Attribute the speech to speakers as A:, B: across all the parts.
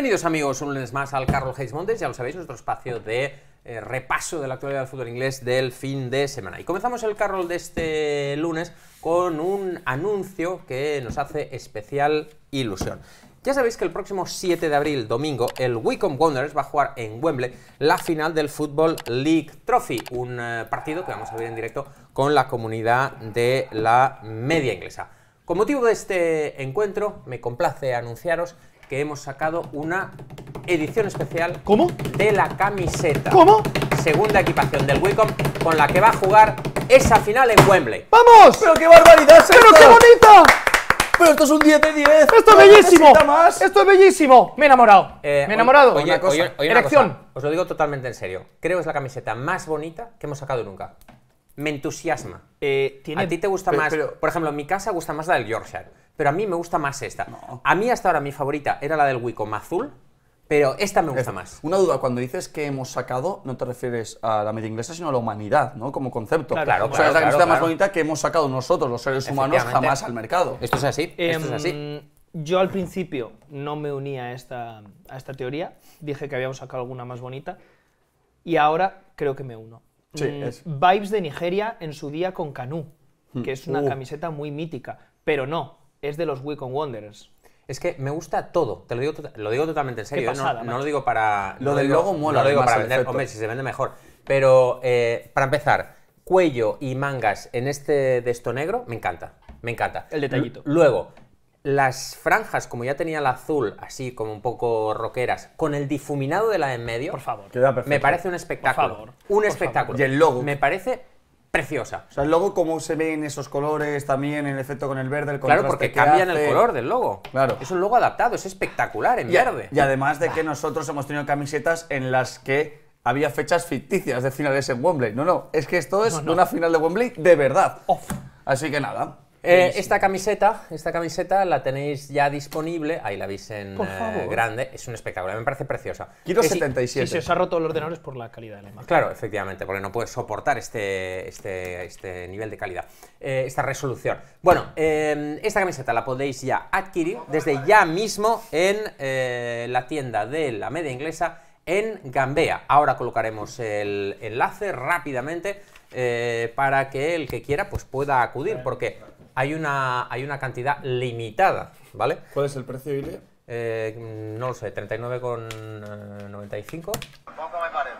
A: Bienvenidos amigos un lunes más al Carroll Hayes Montes, ya lo sabéis, nuestro espacio de eh, repaso de la actualidad del fútbol inglés del fin de semana. Y comenzamos el Carroll de este lunes con un anuncio que nos hace especial ilusión. Ya sabéis que el próximo 7 de abril, domingo, el Wycombe Wonders va a jugar en Wembley la final del Football League Trophy, un eh, partido que vamos a ver en directo con la comunidad de la media inglesa. Con motivo de este encuentro, me complace anunciaros que hemos sacado una edición especial. ¿Cómo? De la camiseta. ¿Cómo? Segunda equipación del Wicom con la que va a jugar esa final en Wembley.
B: ¡Vamos! ¡Pero qué barbaridad! Es ¡Pero qué bonita! Pero esto es un 10 de 10. Esto es bellísimo. Esto es bellísimo. Me he enamorado.
A: Eh, me he enamorado. Oye, una Os lo digo totalmente en serio. Creo que es la camiseta más bonita que hemos sacado nunca. Me entusiasma. Eh, ¿A ti te gusta más? Por ejemplo, en mi casa gusta más la del Yorkshire pero a mí me gusta más esta. A mí hasta ahora mi favorita era la del Wicom azul, pero esta me gusta más. Una duda, cuando dices que hemos sacado, no te refieres a la media
C: inglesa, sino a la humanidad, ¿no? Como concepto. Claro, O sea, es la camiseta más bonita que hemos sacado nosotros, los seres humanos, jamás al mercado. Esto es así, esto es
B: em, así. Yo al principio no me unía a esta, a esta teoría, dije que habíamos sacado alguna más bonita, y ahora creo que me uno. Sí, mm, es. Vibes de Nigeria en su día con Canú, que mm. es una uh. camiseta muy mítica,
A: pero no, es de los Weekend Wonders. Es que me gusta todo, te lo digo, tota, lo digo totalmente en serio. ¿eh? no, lo digo para. Lo, del logo mola. No lo digo para vender, hombre, si se vende mejor. Pero eh, para empezar, cuello y mangas en este de esto negro, me encanta. Me encanta. El detallito. luego, las franjas, como ya tenía el azul, así como un poco roqueras, con el difuminado de la en medio. Por favor. Me parece un espectáculo. Un espectáculo. Y el logo. Me parece preciosa. O
C: sea, el logo, cómo se ven esos colores también, el efecto con el verde, el contraste Claro, porque cambian el color del
A: logo. Claro. Es un logo adaptado, es espectacular en verde. Y además de que
C: nosotros hemos tenido camisetas en las que había fechas ficticias de finales en
A: Wembley. No, no, es que esto es una final de Wembley de verdad.
C: Así que nada. Eh, esta
A: camiseta, esta camiseta la tenéis ya disponible, ahí la veis en eh, grande, es un espectáculo, me parece preciosa. Quiero 77. Si se os ha roto los ordenador por la calidad de la imagen. Claro, efectivamente, porque no puedes soportar este, este, este nivel de calidad, eh, esta resolución. Bueno, esta camiseta la podéis ya adquirir desde ya mismo en la tienda de la media inglesa en Gambea. Ahora colocaremos el enlace rápidamente para que el que quiera pues pueda acudir, porque hay una, hay una cantidad limitada, ¿vale? ¿Cuál es el precio, Ile? Eh, no lo sé, 39,95. Eh, Poco me parece.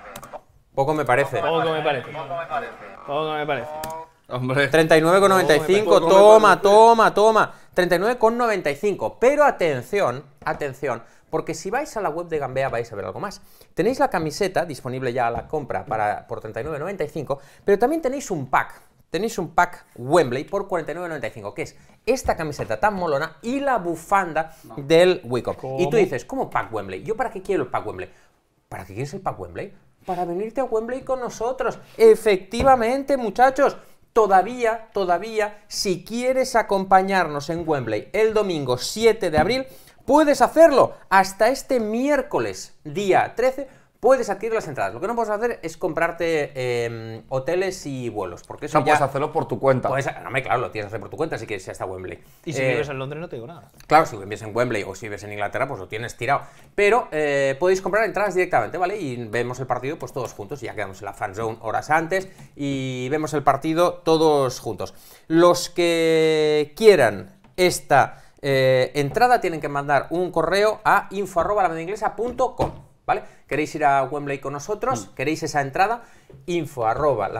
A: Poco me parece. Poco
B: me parece. Poco me parece.
A: Hombre. 39,95, toma, toma, toma. 39,95. Pero atención, atención, porque si vais a la web de Gambea vais a ver algo más. Tenéis la camiseta disponible ya a la compra para, por 39,95, pero también tenéis un pack tenéis un pack Wembley por 49.95, que es esta camiseta tan molona y la bufanda del Wicom. Y tú dices, ¿cómo pack Wembley? ¿Yo para qué quiero el pack Wembley? ¿Para qué quieres el pack Wembley? Para venirte a Wembley con nosotros. Efectivamente, muchachos. Todavía, todavía, si quieres acompañarnos en Wembley el domingo 7 de abril, puedes hacerlo hasta este miércoles, día 13 Puedes adquirir las entradas. Lo que no puedes hacer es comprarte em, hoteles y vuelos. Porque eso puedes hacerlo por tu cuenta. no, claro, lo tienes que hacer por tu cuenta si quieres ir hasta Wembley. Y si vives eh, en Londres no te digo nada. Claro, si vives en Wembley o si vives en Inglaterra, pues lo tienes tirado. Pero eh, podéis comprar entradas directamente, ¿vale? Y vemos el partido pues todos juntos. Ya quedamos en la fan horas antes y vemos el partido todos juntos. Los que quieran esta eh, entrada tienen que mandar un correo a info.com ¿vale? ¿Queréis ir a Wembley con nosotros? Mm. ¿Queréis esa entrada? Info arroba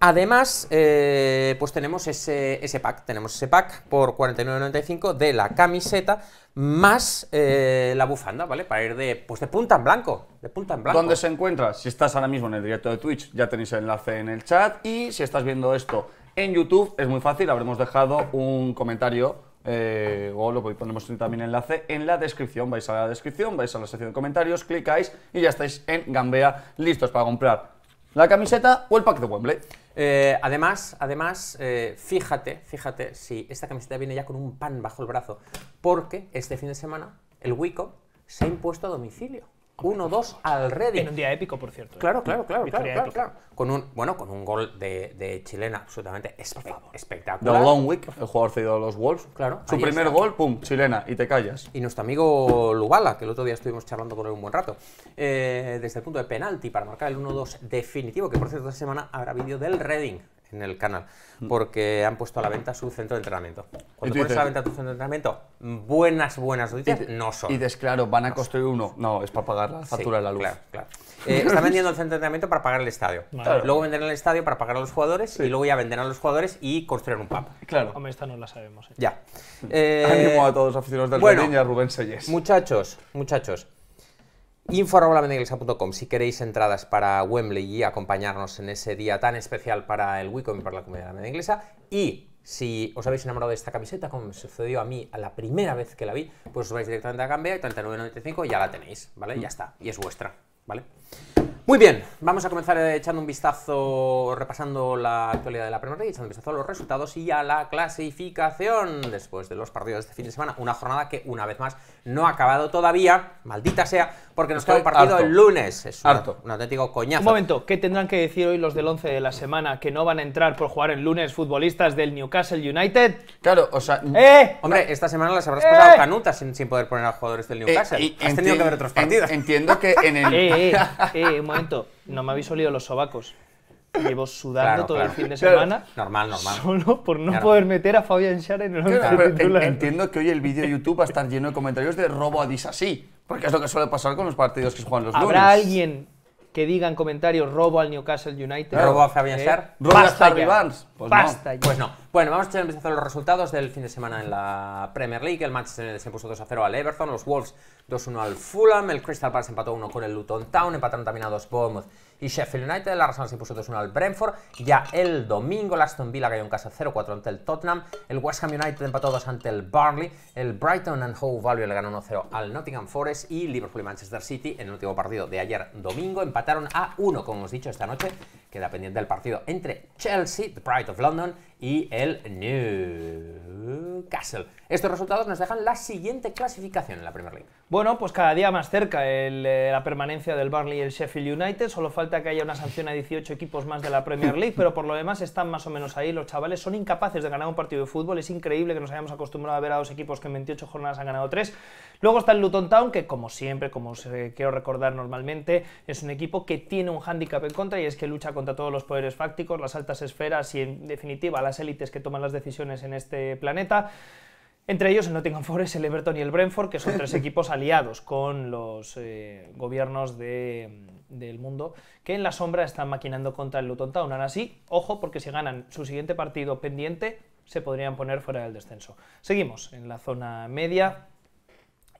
A: Además, eh, pues tenemos ese, ese, pack, tenemos ese pack por 49.95 de la camiseta más eh, la bufanda, ¿vale? Para ir de, pues de punta en blanco, de punta en blanco. ¿Dónde se
C: encuentra? Si estás ahora mismo en el directo de Twitch, ya tenéis el enlace en el chat y si estás viendo esto en YouTube, es muy fácil, habremos dejado un comentario eh, o lo ponemos también enlace en la descripción. Vais a la descripción, vais a la sección de comentarios, clicáis y ya estáis en Gambea listos para comprar la camiseta o el pack de Wembley.
A: Eh, además, además eh, fíjate, fíjate si esta camiseta viene ya con un pan bajo el brazo, porque este fin de semana el Wico se ha impuesto a domicilio. 1-2 al Reading. En un día épico, por cierto. ¿eh? Claro, claro, claro, Con un, bueno, con un gol de, chilena absolutamente espectacular. De Longwick,
C: el jugador cedido de los Wolves. Claro. Su primer gol, pum, chilena, y te callas.
A: Y nuestro amigo Lugala, que el otro día estuvimos charlando con él un buen rato, eh, desde el punto de penalti para marcar el 1-2 definitivo, que por cierto, esta semana habrá vídeo del Reading en el canal, mm. porque han puesto a la venta su centro de entrenamiento. Cuando pones a la venta tu centro de entrenamiento, buenas, buenas noticias no son. Y dices, claro, van a construir uno. No, es para pagar la factura de la luz. Claro, claro. Eh, vendiendo el centro de entrenamiento para pagar el estadio. Luego venderán el estadio para pagar a los jugadores y luego ya venderán a los jugadores y construir un pub.
B: Claro. Hombre, esta no la sabemos. Eh. Ya.
A: Eh, a todos los aficionados del y Rubén Selles. Muchachos, muchachos, info.meneglesa.com si queréis entradas para Wembley y acompañarnos en ese día tan especial para el Wicom y para la comunidad de inglesa. Y si os habéis enamorado de esta camiseta, como me sucedió a mí a la primera vez que la vi, pues os vais directamente a Cambia y 39.95 ya la tenéis, ¿vale? Ya está, y es vuestra, ¿vale? Muy bien, vamos a comenzar eh, echando un vistazo, repasando la actualidad de la Premier League, echando un vistazo a los resultados y a la clasificación después de los partidos de este fin de semana. Una jornada que, una vez más, no ha acabado todavía, maldita sea, porque nos queda un partido el lunes. Es Un, auténtico
B: coñazo. Un momento, ¿qué tendrán que decir hoy los del 11 de la semana que no van a entrar por jugar el lunes futbolistas del
A: Newcastle United? Claro, o sea... ¡Eh! Hombre, esta semana las habrás pasado ¡Eh! canutas sin, poder poner a jugadores del Newcastle. y Has tenido que ver otros partidos. Entiendo que en el... Eh, momento,
C: no me habéis olido los sobacos. Llevo sudando
A: todo el fin de semana. normal, normal. Solo
B: por no poder meter a Fabián Schär en el titular.
C: Entiendo que hoy el vídeo de YouTube va a estar lleno de comentarios de robo a Disasí, porque es lo que suele pasar con los partidos que juegan los lunes. Habrá alguien que digan
A: comentarios robo al Newcastle United. Robo a Fabián ¿Eh? basta Robo a pues Basta Pues no. Bueno, vamos a empezar los resultados del fin de semana en la Premier League. El Manchester se puso 2-0 al Everton, los Wolves 2-1 al Fulham, el Crystal Palace empató 1 con el Luton Town, empataron también a dos Bournemouth y Sheffield United. La Arsenal se puso 2-1 al Brentford. Ya el domingo, el Aston Villa cayó un casa 0-4 ante el Tottenham. El West Ham United empató 2 ante el Burnley. El Brighton and Hove Value le ganó 1-0 al Nottingham Forest. Y Liverpool y Manchester City, en el último partido de ayer domingo, empataron a 1, como hemos dicho esta noche, Queda pendiente el partido entre Chelsea, The Pride of London, y el Newcastle. Estos resultados nos dejan la siguiente clasificación en la Premier League.
B: Bueno, pues cada día más cerca eh, la permanencia del Burnley y el Sheffield United. Solo falta que haya una sanción a 18 equipos más de la Premier League, pero por lo demás están más o menos ahí. Los chavales son incapaces de ganar un partido de fútbol. Es increíble que nos hayamos acostumbrado a ver a dos equipos que en 28 jornadas han ganado tres. Luego está el Luton Town, que como siempre, como os eh, quiero recordar normalmente, es un equipo que tiene un hándicap en contra y es que lucha contra todos los poderes fácticos, las altas esferas y en definitiva las élites que toman las decisiones en este planeta. Entre ellos el Nottingham Forest, el Everton y el Brentford, que son tres equipos aliados con los eh, gobiernos del mundo, que en la sombra están maquinando contra el Luton Town. Ahora sí, ojo, porque si ganan su siguiente partido pendiente, se podrían poner fuera del descenso. Seguimos en la zona media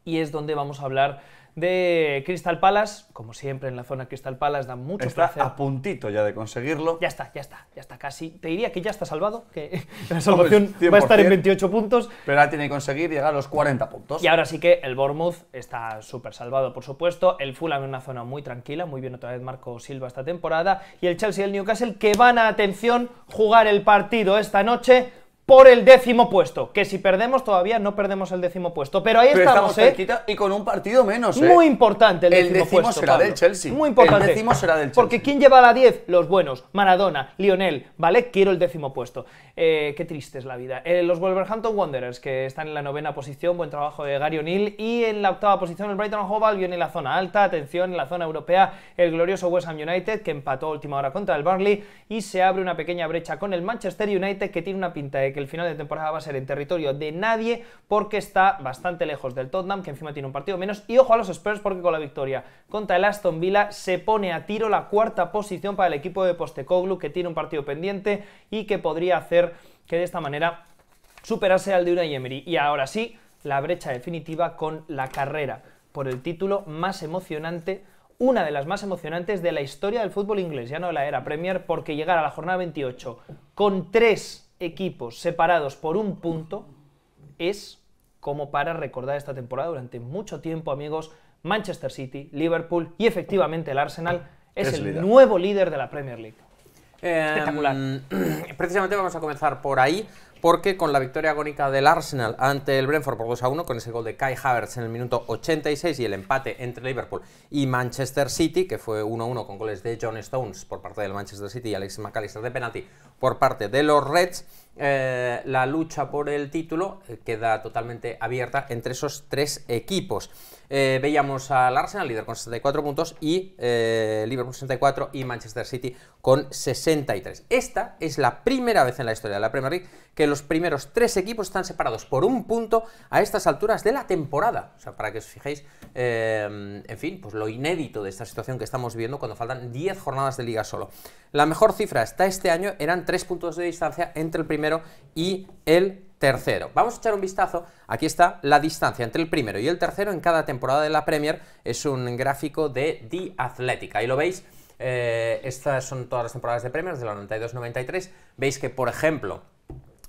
B: y es donde vamos a hablar de Crystal Palace. Como siempre, en la zona Crystal Palace da mucho está a
C: puntito ya de conseguirlo. Ya está, ya está, ya está casi. Te diría que ya está salvado, que la salvación va a estar en 28 puntos. Pero ahora tiene que conseguir llegar a los 40 puntos. Y ahora sí que el
B: Bournemouth está súper salvado, por supuesto. El Fulham en una zona muy tranquila, muy bien otra vez Marco Silva esta temporada. Y el Chelsea y el Newcastle que van a, atención, jugar el partido esta noche por el décimo puesto. Que si perdemos todavía no perdemos el décimo puesto. Pero ahí estamos, ¿eh? Y con un partido menos, ¿eh? Muy importante el décimo, el décimo será del Chelsea. Muy importante. El décimo será del Chelsea. Porque ¿quién lleva la 10? Los buenos. Maradona, Lionel, ¿vale? Quiero el décimo puesto. Eh, qué triste es la vida. los Wolverhampton Wanderers, que están en la novena posición. Buen trabajo de Gary O'Neill. Y en la octava posición el Brighton Hove Albion en la zona alta. Atención, en la zona europea el glorioso West Ham United, que empató a última hora contra el Burnley. Y se abre una pequeña brecha con el Manchester United, que tiene una pinta de que el final de temporada va a ser en territorio de nadie porque está bastante lejos del Tottenham, que encima tiene un partido menos. Y ojo a los Spurs porque con la victoria contra el Aston Villa se pone a tiro la cuarta posición para el equipo de Postecoglu, que tiene un partido pendiente y que podría hacer que de esta manera superase al de Unai Emery. Y ahora sí, la brecha definitiva con la carrera por el título más emocionante una de las más emocionantes de la historia del fútbol inglés, ya no de la era Premier, porque llegar a la jornada 28 con tres equipos separados por un punto es como para recordar esta temporada durante mucho tiempo, amigos, Manchester City, Liverpool y efectivamente el Arsenal es, el nuevo líder de la Premier League.
A: Em, Espectacular. precisamente vamos a comenzar por ahí, porque con la victoria agónica del Arsenal ante el Brentford por 2 a 1, con ese gol de Kai Havertz en el minuto 86 y el empate entre Liverpool y Manchester City, que fue 1 1 con goles de John Stones por parte del Manchester City y Alex McAllister de penalti por parte de los Reds, eh, la lucha por el título eh, queda totalmente abierta entre esos tres equipos. Eh, veíamos al Arsenal líder con 64 puntos y Liverpool 64 y Manchester City con 63. Esta es la primera vez en la historia de la Premier League que los primeros tres equipos están separados por un punto a estas alturas de la temporada. O sea, para que os fijéis, en fin, pues lo inédito de esta situación que estamos viendo cuando faltan 10 jornadas de liga solo. La mejor cifra hasta este año eran 3 puntos de distancia entre el primer y el tercero. Vamos a echar un vistazo, aquí está la distancia entre el primero y el tercero en cada temporada de la Premier, es un gráfico de The Athletic, ahí lo veis, eh, estas son todas las temporadas de Premier, de la 92-93, veis que por ejemplo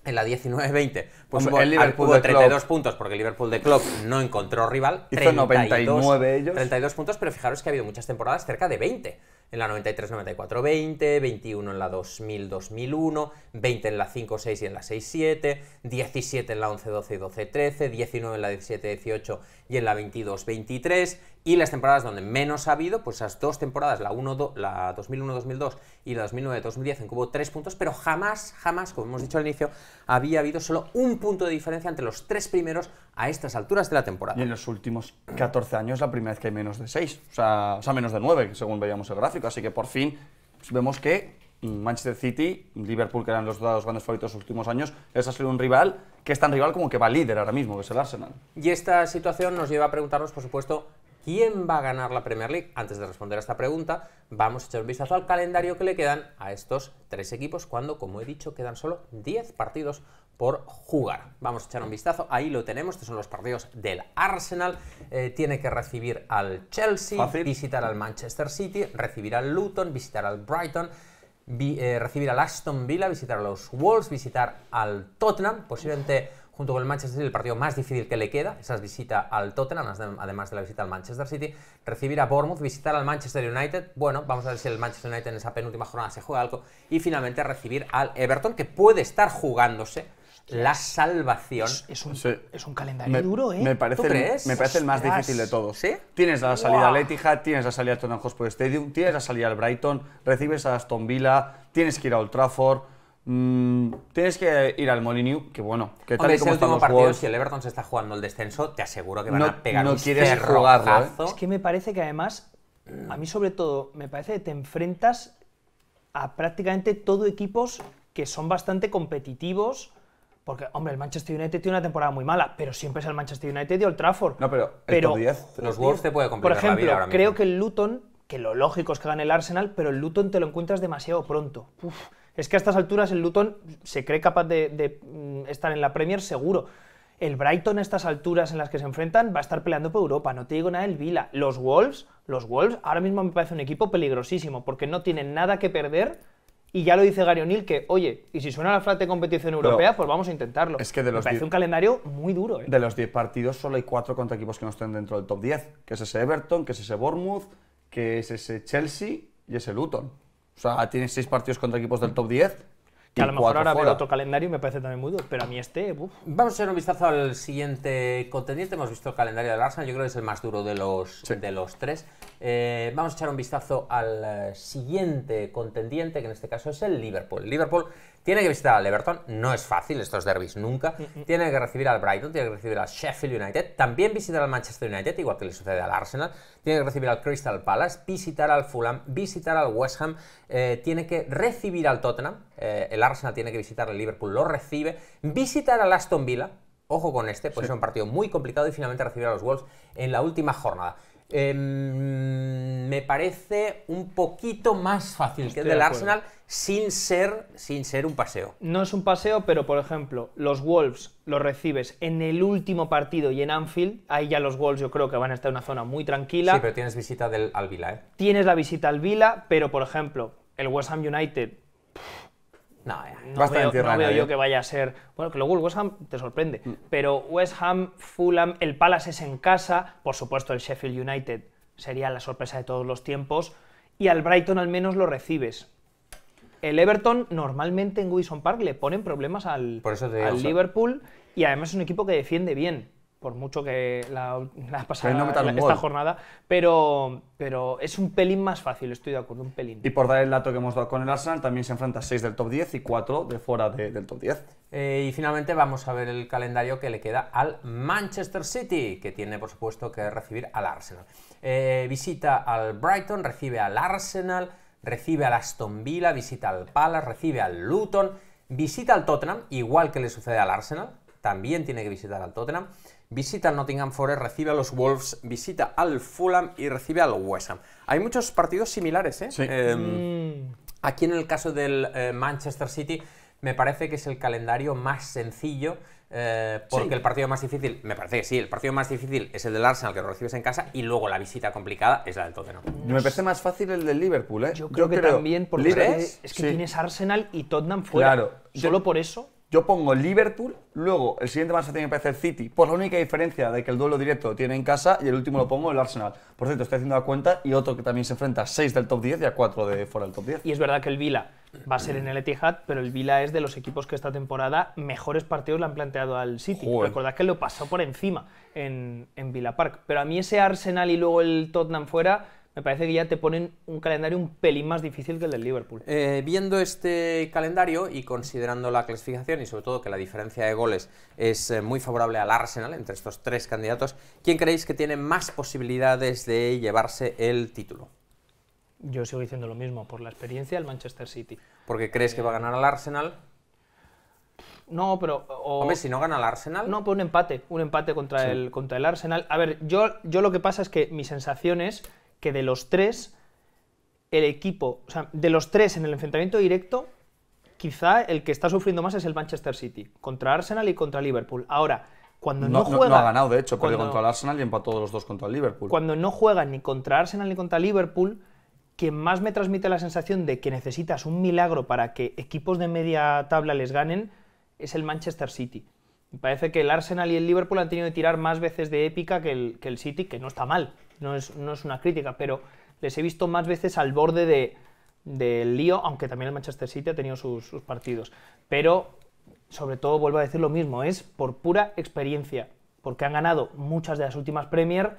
A: en la 19-20, pues el Liverpool de 32 puntos, porque el Liverpool de Klopp no encontró rival. 32, 99 ellos. 32 puntos, pero fijaros que ha habido muchas temporadas cerca de 20 en la 93-94-20, 21 en la 2000-2001, 20 en la 5-6 y en la 6-7, 17 en la 11-12 y 12-13, 19 en la 17-18 y en la 22-23, y las temporadas donde menos ha habido, pues esas dos temporadas, la, 1, la 2001-2002 y la 2009-2010, en que hubo tres puntos, pero jamás, jamás, como hemos dicho al inicio, había habido solo un punto de diferencia entre los tres primeros a estas alturas de la temporada. Y
C: en los últimos 14 años la primera vez que hay menos de seis, o sea, menos de 9, según veíamos el gráfico. Así que por fin pues, vemos que Manchester City, Liverpool, que eran los dos grandes favoritos de los últimos años, es ha sido un rival que es tan rival como que va líder ahora mismo, que es el Arsenal.
A: Y esta situación nos lleva a preguntarnos, por supuesto, ¿Quién va a ganar la Premier League? Antes de responder a esta pregunta, vamos a echar un vistazo al calendario que le quedan a estos tres equipos cuando, como he dicho, quedan solo 10 partidos por jugar. Vamos a echar un vistazo, ahí lo tenemos, estos son los partidos del Arsenal, eh, tiene que recibir al Chelsea, visitar al Manchester City, recibir al Luton, visitar al Brighton, eh, recibir al Aston Villa, visitar a los Wolves, visitar al Tottenham, posiblemente junto con el Manchester City, el partido más difícil que le queda, esa es visita al Tottenham, además de la visita al Manchester City, recibir a Bournemouth, visitar al Manchester United, bueno, vamos a ver si el Manchester United en esa penúltima jornada se juega algo, y finalmente recibir al Everton, que puede estar jugándose la salvación. Es, un,
C: calendario duro, ¿eh? Me parece, El, me parece el más difícil de todos. ¿Sí? Tienes la salida a al Etihad, tienes la salida al Tottenham Hotspur Stadium, tienes la salida al Brighton, recibes a Aston Villa, tienes que ir a Old Trafford Mm, tienes que ir al Molyneux, que bueno, que tal si el
A: Everton se está jugando el descenso, te aseguro que van a pegar quieres ¿eh?
B: Es que me parece que además, a mí sobre todo, me parece que te enfrentas a prácticamente todo equipos que son bastante competitivos. Porque, hombre, el Manchester United tiene una temporada muy mala, pero siempre es el Manchester United y el Trafford. No, pero, Los Wolves te puede Por la ejemplo, vida ahora creo que el Luton, que lo lógico es que gane el Arsenal, pero el Luton te lo encuentras demasiado pronto. Uf, es que a estas alturas el Luton se cree capaz de, mm, estar en la Premier seguro. El Brighton a estas alturas en las que se enfrentan va a estar peleando por Europa, no te digo nada el Vila. Los Wolves, los Wolves ahora mismo me parece un equipo peligrosísimo porque no tienen nada que perder y ya lo dice Gary O'Neill que, oye, y si suena la frase de competición europea, pues vamos a intentarlo. Es que de los me parece un calendario muy duro. ¿eh?
C: De los 10 partidos solo hay 4 contra equipos que no estén dentro del top 10, que es ese Everton, que es ese Bournemouth, que es ese Chelsea y ese Luton. O sea, tienes seis partidos contra equipos del top 10. Que a lo mejor ahora ver otro
A: calendario me parece también muy duro, pero a mí este. Vamos a echar un vistazo al siguiente contendiente. Hemos visto el calendario del Arsenal, yo creo que es el más duro de los, de los tres. Eh, vamos a echar un vistazo al eh, siguiente contendiente, que en este caso es el Liverpool. Liverpool tiene que visitar al Everton, no es fácil estos derbis nunca. Tiene que recibir al Brighton, tiene que recibir al Sheffield United, también visitar al Manchester United, igual que le sucede al Arsenal. Tiene que recibir al Crystal Palace, visitar al Fulham, visitar al West Ham, eh, tiene que recibir al Tottenham, eh, el Arsenal tiene que visitar al Liverpool, lo recibe, visitar al Aston Villa, ojo con este, pues es un partido muy complicado y finalmente recibir a los Wolves en la última jornada. Em, me parece un poquito más fácil que el del Arsenal sin ser, sin ser un paseo. No es un paseo, pero por
B: ejemplo, los Wolves los recibes en el último partido y en Anfield. Ahí ya los Wolves yo creo que van a estar en una zona muy tranquila. Sí, pero tienes visita del, al Vila, Tienes la visita al Vila, pero por ejemplo, el West Ham United no, veo, yo que vaya a ser. Bueno, que luego el West Ham te sorprende. Mm. Pero West Ham, Fulham, el Palace es en casa. Por supuesto, el Sheffield United sería la sorpresa de todos los tiempos. Y al Brighton al menos lo recibes. El Everton normalmente en Wilson Park le ponen problemas al, al Liverpool y además es un equipo que defiende bien por mucho que la, la pasada esta jornada, pero, pero es un pelín más fácil, estoy de acuerdo, un pelín. Y
C: por dar el dato que hemos dado con el Arsenal, también se enfrenta a 6 del top 10 y 4 de fuera del top 10.
A: Eh, y finalmente vamos a ver el calendario que le queda al Manchester City, que tiene por supuesto que recibir al Arsenal. Eh, visita al Brighton, recibe al Arsenal, recibe al Aston Villa, visita al Palace, recibe al Luton, visita al Tottenham, igual que le sucede al Arsenal, también tiene que visitar al Tottenham, visita al Nottingham Forest, recibe a los Wolves, visita al Fulham y recibe al West Ham. Hay muchos partidos similares, ¿eh? Em, mm. Aquí en el caso del eh, Manchester City, me parece que es el calendario más sencillo. Eh, porque el partido más difícil, me parece que sí, el partido más difícil es el del Arsenal, que lo recibes en casa, y luego la visita complicada es la del Tottenham.
C: Me parece más fácil el del Liverpool, ¿eh? Yo creo que también, porque es que tienes Arsenal y Tottenham fuera. Solo por eso yo pongo Liverpool, luego el siguiente Barça tiene que City, por la única diferencia de que el duelo directo lo tiene en casa y el último lo pongo el Arsenal. Por cierto, estoy haciendo la cuenta y otro que también se enfrenta a 6 del top 10 y a 4 de fuera del top 10.
B: Y es verdad que el Vila va a ser en el Etihad, pero el Vila es de los equipos que esta temporada mejores partidos le han planteado al City. Recordad que lo pasó por encima en, en Park. Pero a mí ese Arsenal y luego el Tottenham fuera me parece que ya te ponen un calendario un pelín más difícil que el del Liverpool.
A: Eh, viendo este calendario y considerando la clasificación y sobre todo que la diferencia de goles es eh, muy favorable al Arsenal entre estos tres candidatos, ¿quién creéis que tiene más posibilidades de llevarse el título?
B: Yo sigo diciendo lo mismo, por la experiencia del Manchester City.
A: ¿Porque crees que va a eh, ganar al Arsenal?
B: No, pero. Hombre, si no gana al Arsenal. No, pues un empate. Un empate contra, el, contra el Arsenal. A ver, yo, yo lo que pasa es que mi sensación es que de los tres, el equipo, o sea, de los tres en el enfrentamiento directo, quizá el que está sufriendo más es el Manchester City, contra Arsenal y contra Liverpool. Ahora, cuando no, juega. No, ha ganado, de hecho, perdió contra el
C: Arsenal y empató los
B: dos contra el Liverpool. Cuando no juegan ni contra Arsenal ni contra Liverpool, quien más me transmite la sensación de que necesitas un milagro para que equipos de media tabla les ganen es el Manchester City. Me parece que el Arsenal y el Liverpool han tenido que tirar más veces de épica que el City, que no está mal no es, una crítica, pero les he visto más veces al borde del lío, aunque también el Manchester City ha tenido sus, partidos. Pero, sobre todo, vuelvo a decir lo mismo, es por pura experiencia, porque han ganado muchas de las últimas Premier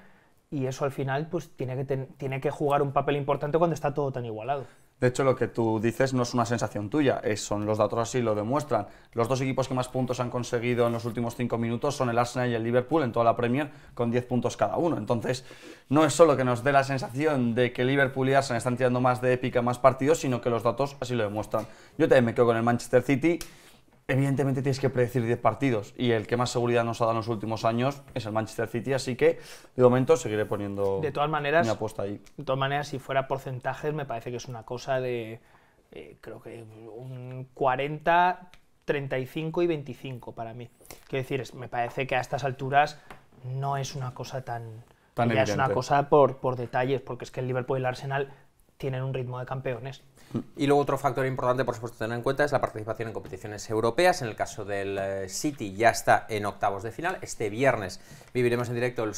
B: y eso al final pues, tiene, que tiene que jugar un papel importante cuando está todo tan igualado.
C: De hecho, lo que tú dices no es una sensación tuya, es, son los datos así lo demuestran. Los dos equipos que más puntos han conseguido en los últimos cinco minutos son el Arsenal y el Liverpool en toda la Premier, con 10 puntos cada uno. Entonces, no es solo que nos dé la sensación de que Liverpool y Arsenal están tirando más de épica, más partidos, sino que los datos así lo demuestran. Yo también me quedo con el Manchester City evidentemente tienes que predecir 10 partidos y el que más seguridad nos ha dado en los últimos años es el Manchester City, así que de momento seguiré poniendo de todas maneras, mi apuesta ahí.
B: De todas maneras, si fuera porcentajes, me parece que es una cosa de, eh, creo que un 40, 35 y 25 para mí. Quiero decir, me parece que a estas alturas no es una cosa tan... tan ya es una cosa por, por detalles, porque es que el Liverpool y el Arsenal tienen un ritmo de campeones.
A: Y luego otro factor importante, por supuesto, tener en cuenta es la participación en competiciones europeas. En el caso del eh, City ya está en octavos de final. Este viernes viviremos en directo el,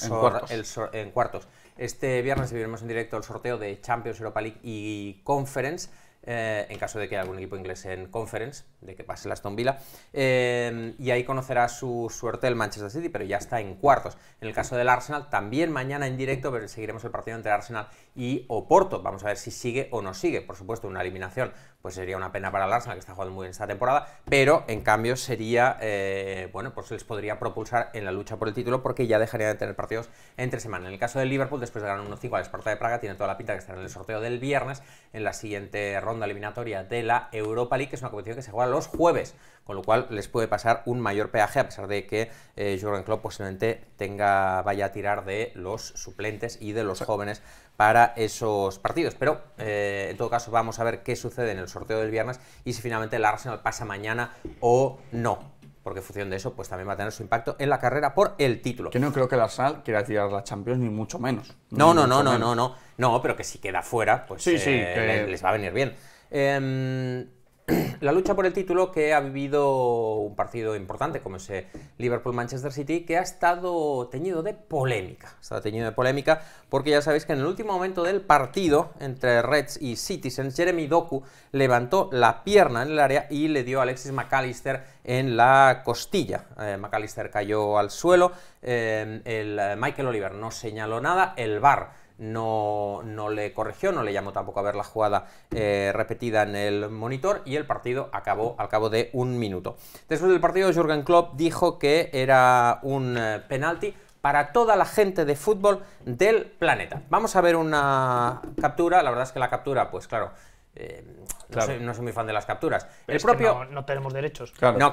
A: Este viernes viviremos en directo el sorteo de Champions Europa League y Conference eh, en caso de que algún equipo inglés en Conference, de que pase la Aston Villa, eh, y ahí conocerá su suerte el Manchester City, pero ya está en cuartos. En el caso del Arsenal, también mañana en directo seguiremos el partido entre Arsenal y Oporto, vamos a ver si sigue o no sigue, por supuesto una eliminación pues sería una pena para el Arsenal, que está jugando muy bien esta temporada, pero en cambio sería, eh, bueno, pues les podría propulsar en la lucha por el título porque ya dejaría de tener partidos entre semana. En el caso del Liverpool, después de ganar 1-5 al Esparta de Praga, tiene toda la pinta que estará en el sorteo del viernes, en la siguiente ronda eliminatoria de la Europa League, que es una competición que se juega los jueves, con lo cual les puede pasar un mayor peaje, a pesar de que eh, Jürgen Klopp posiblemente tenga, vaya a tirar de los suplentes y de los jóvenes para esos partidos. Pero eh, en todo caso vamos a ver qué sucede en el sorteo del viernes y si finalmente el Arsenal pasa mañana o no porque en función de eso, pues también va a tener su impacto en la carrera por el título. Que no creo que la sal quiera tirar la Champions, ni mucho menos. no, no, no, no, no, no, no, pero que si queda fuera, pues eh, les va a venir bien. Eh, la lucha por el título que ha vivido un partido importante como ese Liverpool-Manchester City que ha estado teñido de polémica. Está teñido de polémica porque ya sabéis que en el último momento del partido entre Reds y Citizens, Jeremy Doku levantó la pierna en el área y le dio a Alexis McAllister en la costilla. Eh, McAllister cayó al suelo, eh, el eh, Michael Oliver no señaló nada, el VAR no, no le corrigió, no le llamó tampoco a ver la jugada eh, repetida en el monitor y el partido acabó al cabo de un minuto. Después del partido, Jürgen Klopp dijo que era un eh, penalti para toda la gente de fútbol del planeta. Vamos a ver una captura, la verdad es que la captura, pues claro, eh, no, soy, muy fan de las capturas. el propio...
B: no, tenemos derechos. claro.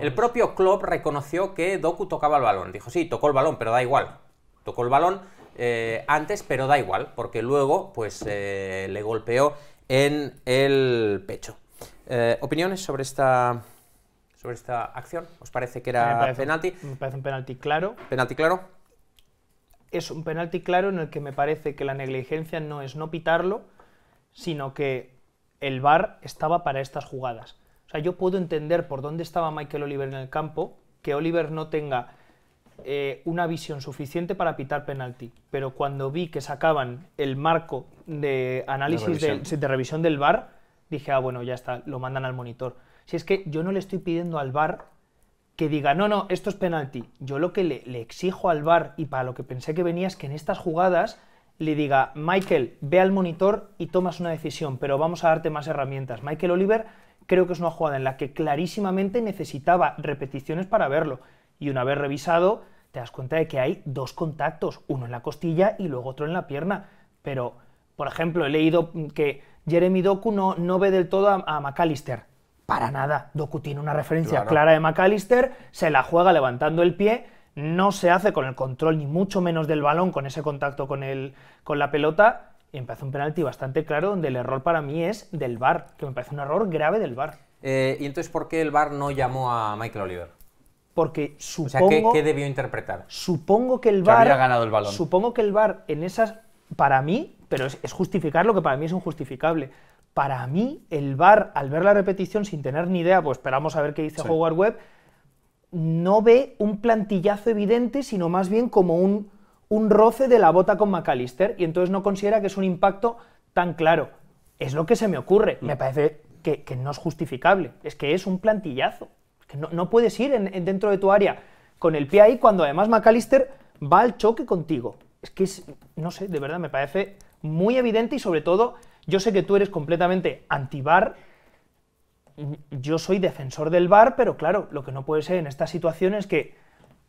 B: El
A: propio Klopp reconoció que Doku tocaba el balón. Dijo, sí, tocó el balón, pero da igual. Tocó el balón, eh, antes, pero da igual, porque luego pues eh, le golpeó en el pecho. Eh, ¿Opiniones sobre esta, sobre esta acción? ¿Os parece que era
B: penalti? Me parece un penalti claro. ¿Penalti claro? Es un penalti claro en el que me parece que la negligencia no es no pitarlo, sino que el VAR estaba para estas jugadas. O sea, yo puedo entender por dónde estaba Michael Oliver en el campo, que Oliver no tenga eh, una visión suficiente para pitar penalti, pero cuando vi que sacaban el marco de análisis De, revisión del VAR, dije, ah, bueno, ya está, lo mandan al monitor. Si es que yo no le estoy pidiendo al VAR que diga, no, no, esto es penalti. Yo lo que le, le, exijo al VAR y para lo que pensé que venía es que en estas jugadas le diga, Michael, ve al monitor y tomas una decisión, pero vamos a darte más herramientas. Michael Oliver creo que es una jugada en la que clarísimamente necesitaba repeticiones para verlo. Y una vez revisado, te das cuenta de que hay dos contactos, uno en la costilla y luego otro en la pierna. Pero, por ejemplo, he leído que Jeremy Doku no, ve del todo a, McAllister. Para nada. Doku tiene una referencia clara de McAllister, se la juega levantando el pie, no se hace con el control ni mucho menos del balón con ese contacto con, el, con la pelota. Y me un penalti bastante claro donde el error para mí es
A: del VAR, que me parece un error grave del VAR. Eh, ¿Y entonces por qué el VAR no llamó a Michael Oliver? porque supongo... O debió interpretar?
B: Supongo que el bar ganado el balón. Supongo que el bar en esas... Para mí, pero es, justificar lo que para mí es injustificable. Para mí, el bar al ver la repetición sin tener ni idea, pues esperamos a ver qué dice Howard Webb, no ve un plantillazo evidente, sino más bien como un, un roce de la bota con McAllister, y entonces no considera que es un impacto tan claro. Es lo que se me ocurre. Me mm. parece que no es justificable. Es que es un plantillazo no, puedes ir dentro de tu área con el pie ahí cuando además McAllister va al choque contigo. Es que es, no sé, de verdad me parece muy evidente y sobre todo yo sé que tú eres completamente anti-bar. Yo soy defensor del bar, pero claro, lo que no puede ser en estas situaciones es que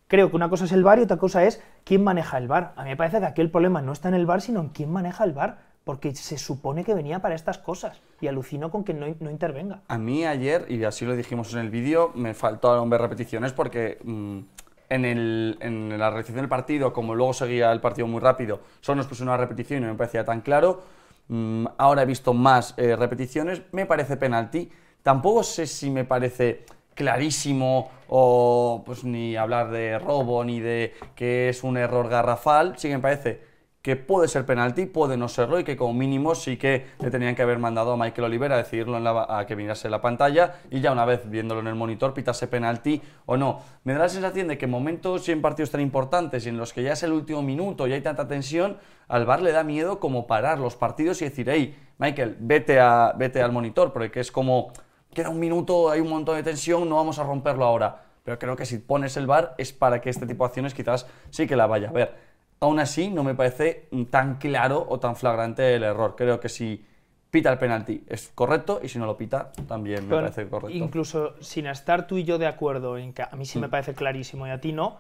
B: creo que una cosa es el bar y otra cosa es quién maneja el bar. A mí me parece que aquí el problema no está en el bar, sino en quién maneja el bar porque se supone que venía para estas cosas y alucino con que no, intervenga.
C: A mí ayer, y así lo dijimos en el vídeo, me faltó a ver repeticiones porque mm, en, la recepción del partido, como luego seguía el partido muy rápido, solo nos puso una repetición y no me parecía tan claro. Mm, ahora he visto más eh, repeticiones, me parece penalti. Tampoco sé si me parece clarísimo o pues ni hablar de robo ni de que es un error garrafal, sí que me parece que puede ser penalti, puede no serlo y que como mínimo sí que le tenían que haber mandado a Michael Oliver a decidirlo en la, a que mirase la pantalla y ya una vez viéndolo en el monitor pitase penalti o no. Me da la sensación de que en momentos y en partidos tan importantes y en los que ya es el último minuto y hay tanta tensión, al bar le da miedo como parar los partidos y decir, hey, Michael, vete, a, vete al monitor, porque es como, queda un minuto, hay un montón de tensión, no vamos a romperlo ahora. Pero creo que si pones el bar es para que este tipo de acciones quizás sí que la vaya a ver aún así no me parece tan claro o tan flagrante el error. Creo que si pita el penalti es correcto y si no lo pita también me parece correcto.
B: Incluso sin estar tú y yo de acuerdo en que a mí sí me mm. parece clarísimo y a ti no,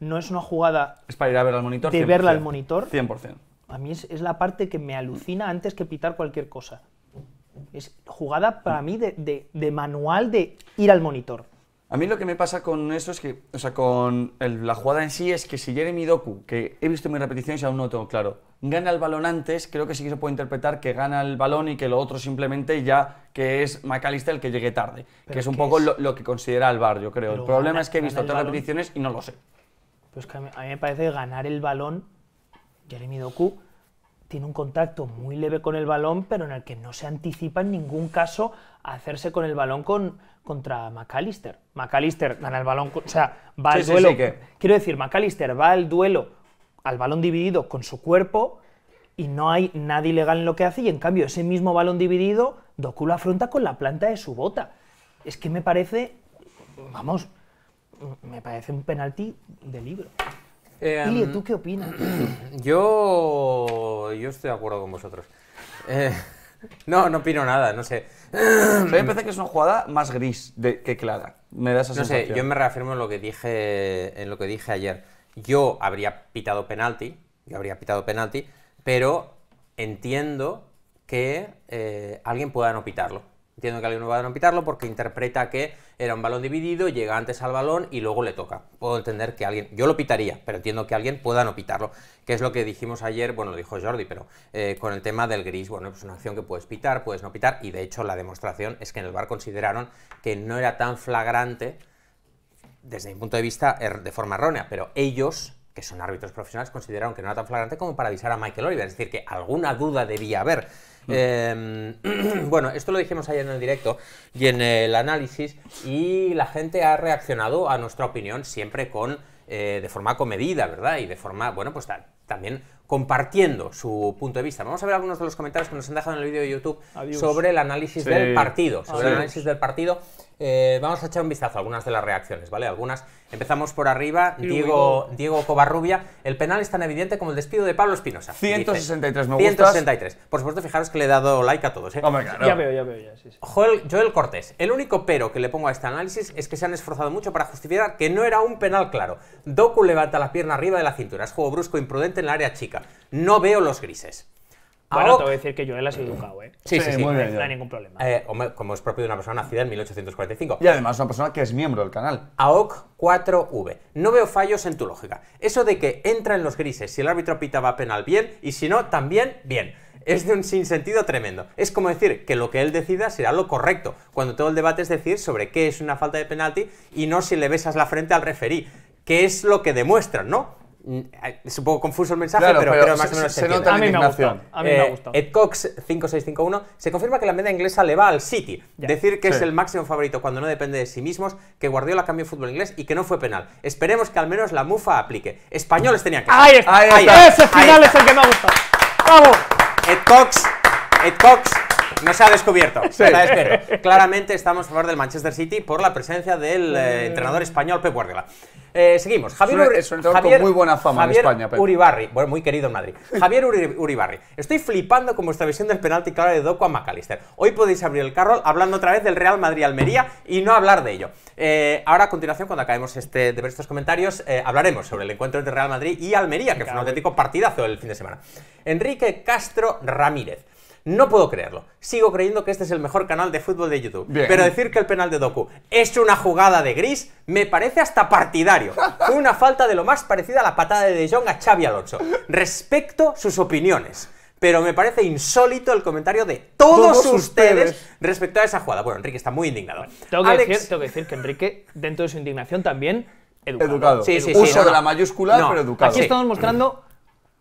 B: no es una jugada...
C: Es para ir a ver al monitor. De verla al monitor. 100%.
B: A mí es, la parte que me alucina antes que pitar cualquier cosa. Es jugada para mí de manual de ir al monitor.
C: A mí lo que me pasa con eso es que, o sea, con la jugada en sí es que si Jeremy Doku, que he visto en mis repeticiones y aún no lo tengo claro, gana el balón antes, creo que sí que se puede interpretar que gana el balón y que lo otro simplemente ya que es McAllister el que llegue tarde, que es un poco Lo, que considera el yo creo. el problema es que he visto otras repeticiones y no lo sé.
B: Pues que a mí, me parece ganar el balón, Jeremy Doku, tiene un contacto muy leve con el balón, pero en el que no se anticipa en ningún caso a hacerse con el balón con, contra McAllister. McAllister gana el balón, o sea, va al duelo. Quiero decir, McAllister va al duelo, al balón dividido con su cuerpo y no hay nadie ilegal en lo que hace y en cambio ese mismo balón dividido Doku lo afronta con la planta de su bota. Es que me parece, vamos, me parece un penalti de libro. Eh, ¿tú qué opinas?
A: Yo, yo estoy de acuerdo con vosotros. Eh, no, no opino nada, no sé. A mí que es una jugada más gris que clara. Me da esa no sé, yo me reafirmo en lo que dije, en lo que dije ayer. Yo habría pitado penalti, yo habría pitado penalti, pero entiendo que eh, alguien pueda no pitarlo. Entiendo que alguien no va a pitarlo porque interpreta que era un balón dividido, llega antes al balón y luego le toca. Puedo entender que alguien, yo lo pitaría, pero entiendo que alguien pueda no pitarlo, que es lo que dijimos ayer, bueno, lo dijo Jordi, pero eh, con el tema del gris, bueno, es pues una acción que puedes pitar, puedes no pitar, y de hecho la demostración es que en el bar consideraron que no era tan flagrante, desde mi punto de vista, er, de forma errónea, pero ellos que son árbitros profesionales, consideraron que no era tan flagrante como para avisar a Michael Oliver. Es decir, que alguna duda debía haber. Mm. Em, bueno, esto lo dijimos ayer en el directo y en el análisis y la gente ha reaccionado a nuestra opinión siempre con eh, de forma comedida, ¿verdad? Y de forma, bueno, pues también compartiendo su punto de vista. Vamos a ver algunos de los comentarios que nos han dejado en el vídeo de YouTube sobre el análisis del partido. Sobre el análisis del partido. Eh, vamos a echar un vistazo a algunas de las reacciones, ¿vale? Algunas. Empezamos por arriba. Diego, Diego Covarrubia. El penal es tan evidente como el despido de Pablo Espinosa. 163 me gustas. 163. Por supuesto, fijaros que le he dado like a todos, ¿eh? Ya veo, ya veo, Sí, sí. Joel, Cortés. El único pero que le pongo a este análisis es que se han esforzado mucho para justificar que no era un penal claro. Doku levanta la pierna arriba de la cintura. Es juego brusco, imprudente en la área chica. No veo los grises. Bueno, te voy a decir que Joel ha sido educado, ¿eh? Sí, no hay ningún problema. Eh, como es propio de una persona nacida en 1845. Y
C: además una persona que es miembro del canal.
A: AOC 4V. No veo fallos en tu lógica. Eso de que entra en los grises si el árbitro va penal bien y si no, también bien es de un sinsentido tremendo. Es como decir que lo que él decida será lo correcto, cuando todo el debate es decir sobre qué es una falta de penalti y no si le besas la frente al referí, que es lo que demuestran, ¿no? Mm, es un poco confuso el mensaje, pero, pero, se, nota A mí A mí me ha gustado. 5651 eh, se confirma que la media inglesa le va al City. Decir que es el máximo favorito cuando no depende de sí mismos, que Guardiola cambió de fútbol inglés y que no fue penal. Esperemos que al menos la mufa aplique. Españoles tenían que. Ahí está. Ese final es el que me ha gustado. Vamos Edcox se ha descubierto. ha descubierto. Claramente estamos a favor del Manchester City por la presencia del eh, eh. entrenador español Pep Guardiola. Eh, seguimos. Javier, con muy buena fama en España, Pep. Uribarri, bueno, muy querido en Madrid. Javier Uribarri, estoy flipando con vuestra visión del penalti claro de Doku a McAllister. Hoy podéis abrir el carro hablando otra vez del Real Madrid-Almería y no hablar de ello. ahora, a continuación, cuando acabemos este, de ver estos comentarios, hablaremos sobre el encuentro entre Real Madrid y Almería, que fue un auténtico partidazo el fin de semana. Enrique Castro Ramírez. No puedo creerlo. Sigo creyendo que este es el mejor canal de fútbol de YouTube. Pero decir que el penal de Doku es una jugada de gris me parece hasta partidario. Fue una falta de lo más parecida a la patada de De Jong a Xavi Alonso. Respecto sus opiniones pero me parece insólito el comentario de todos, ustedes, respecto a esa jugada. Bueno, Enrique está muy indignado.
B: Tengo que, decir, que, Enrique, dentro de su indignación,
A: también educado. Uso de la mayúscula, pero educado. Aquí estamos mostrando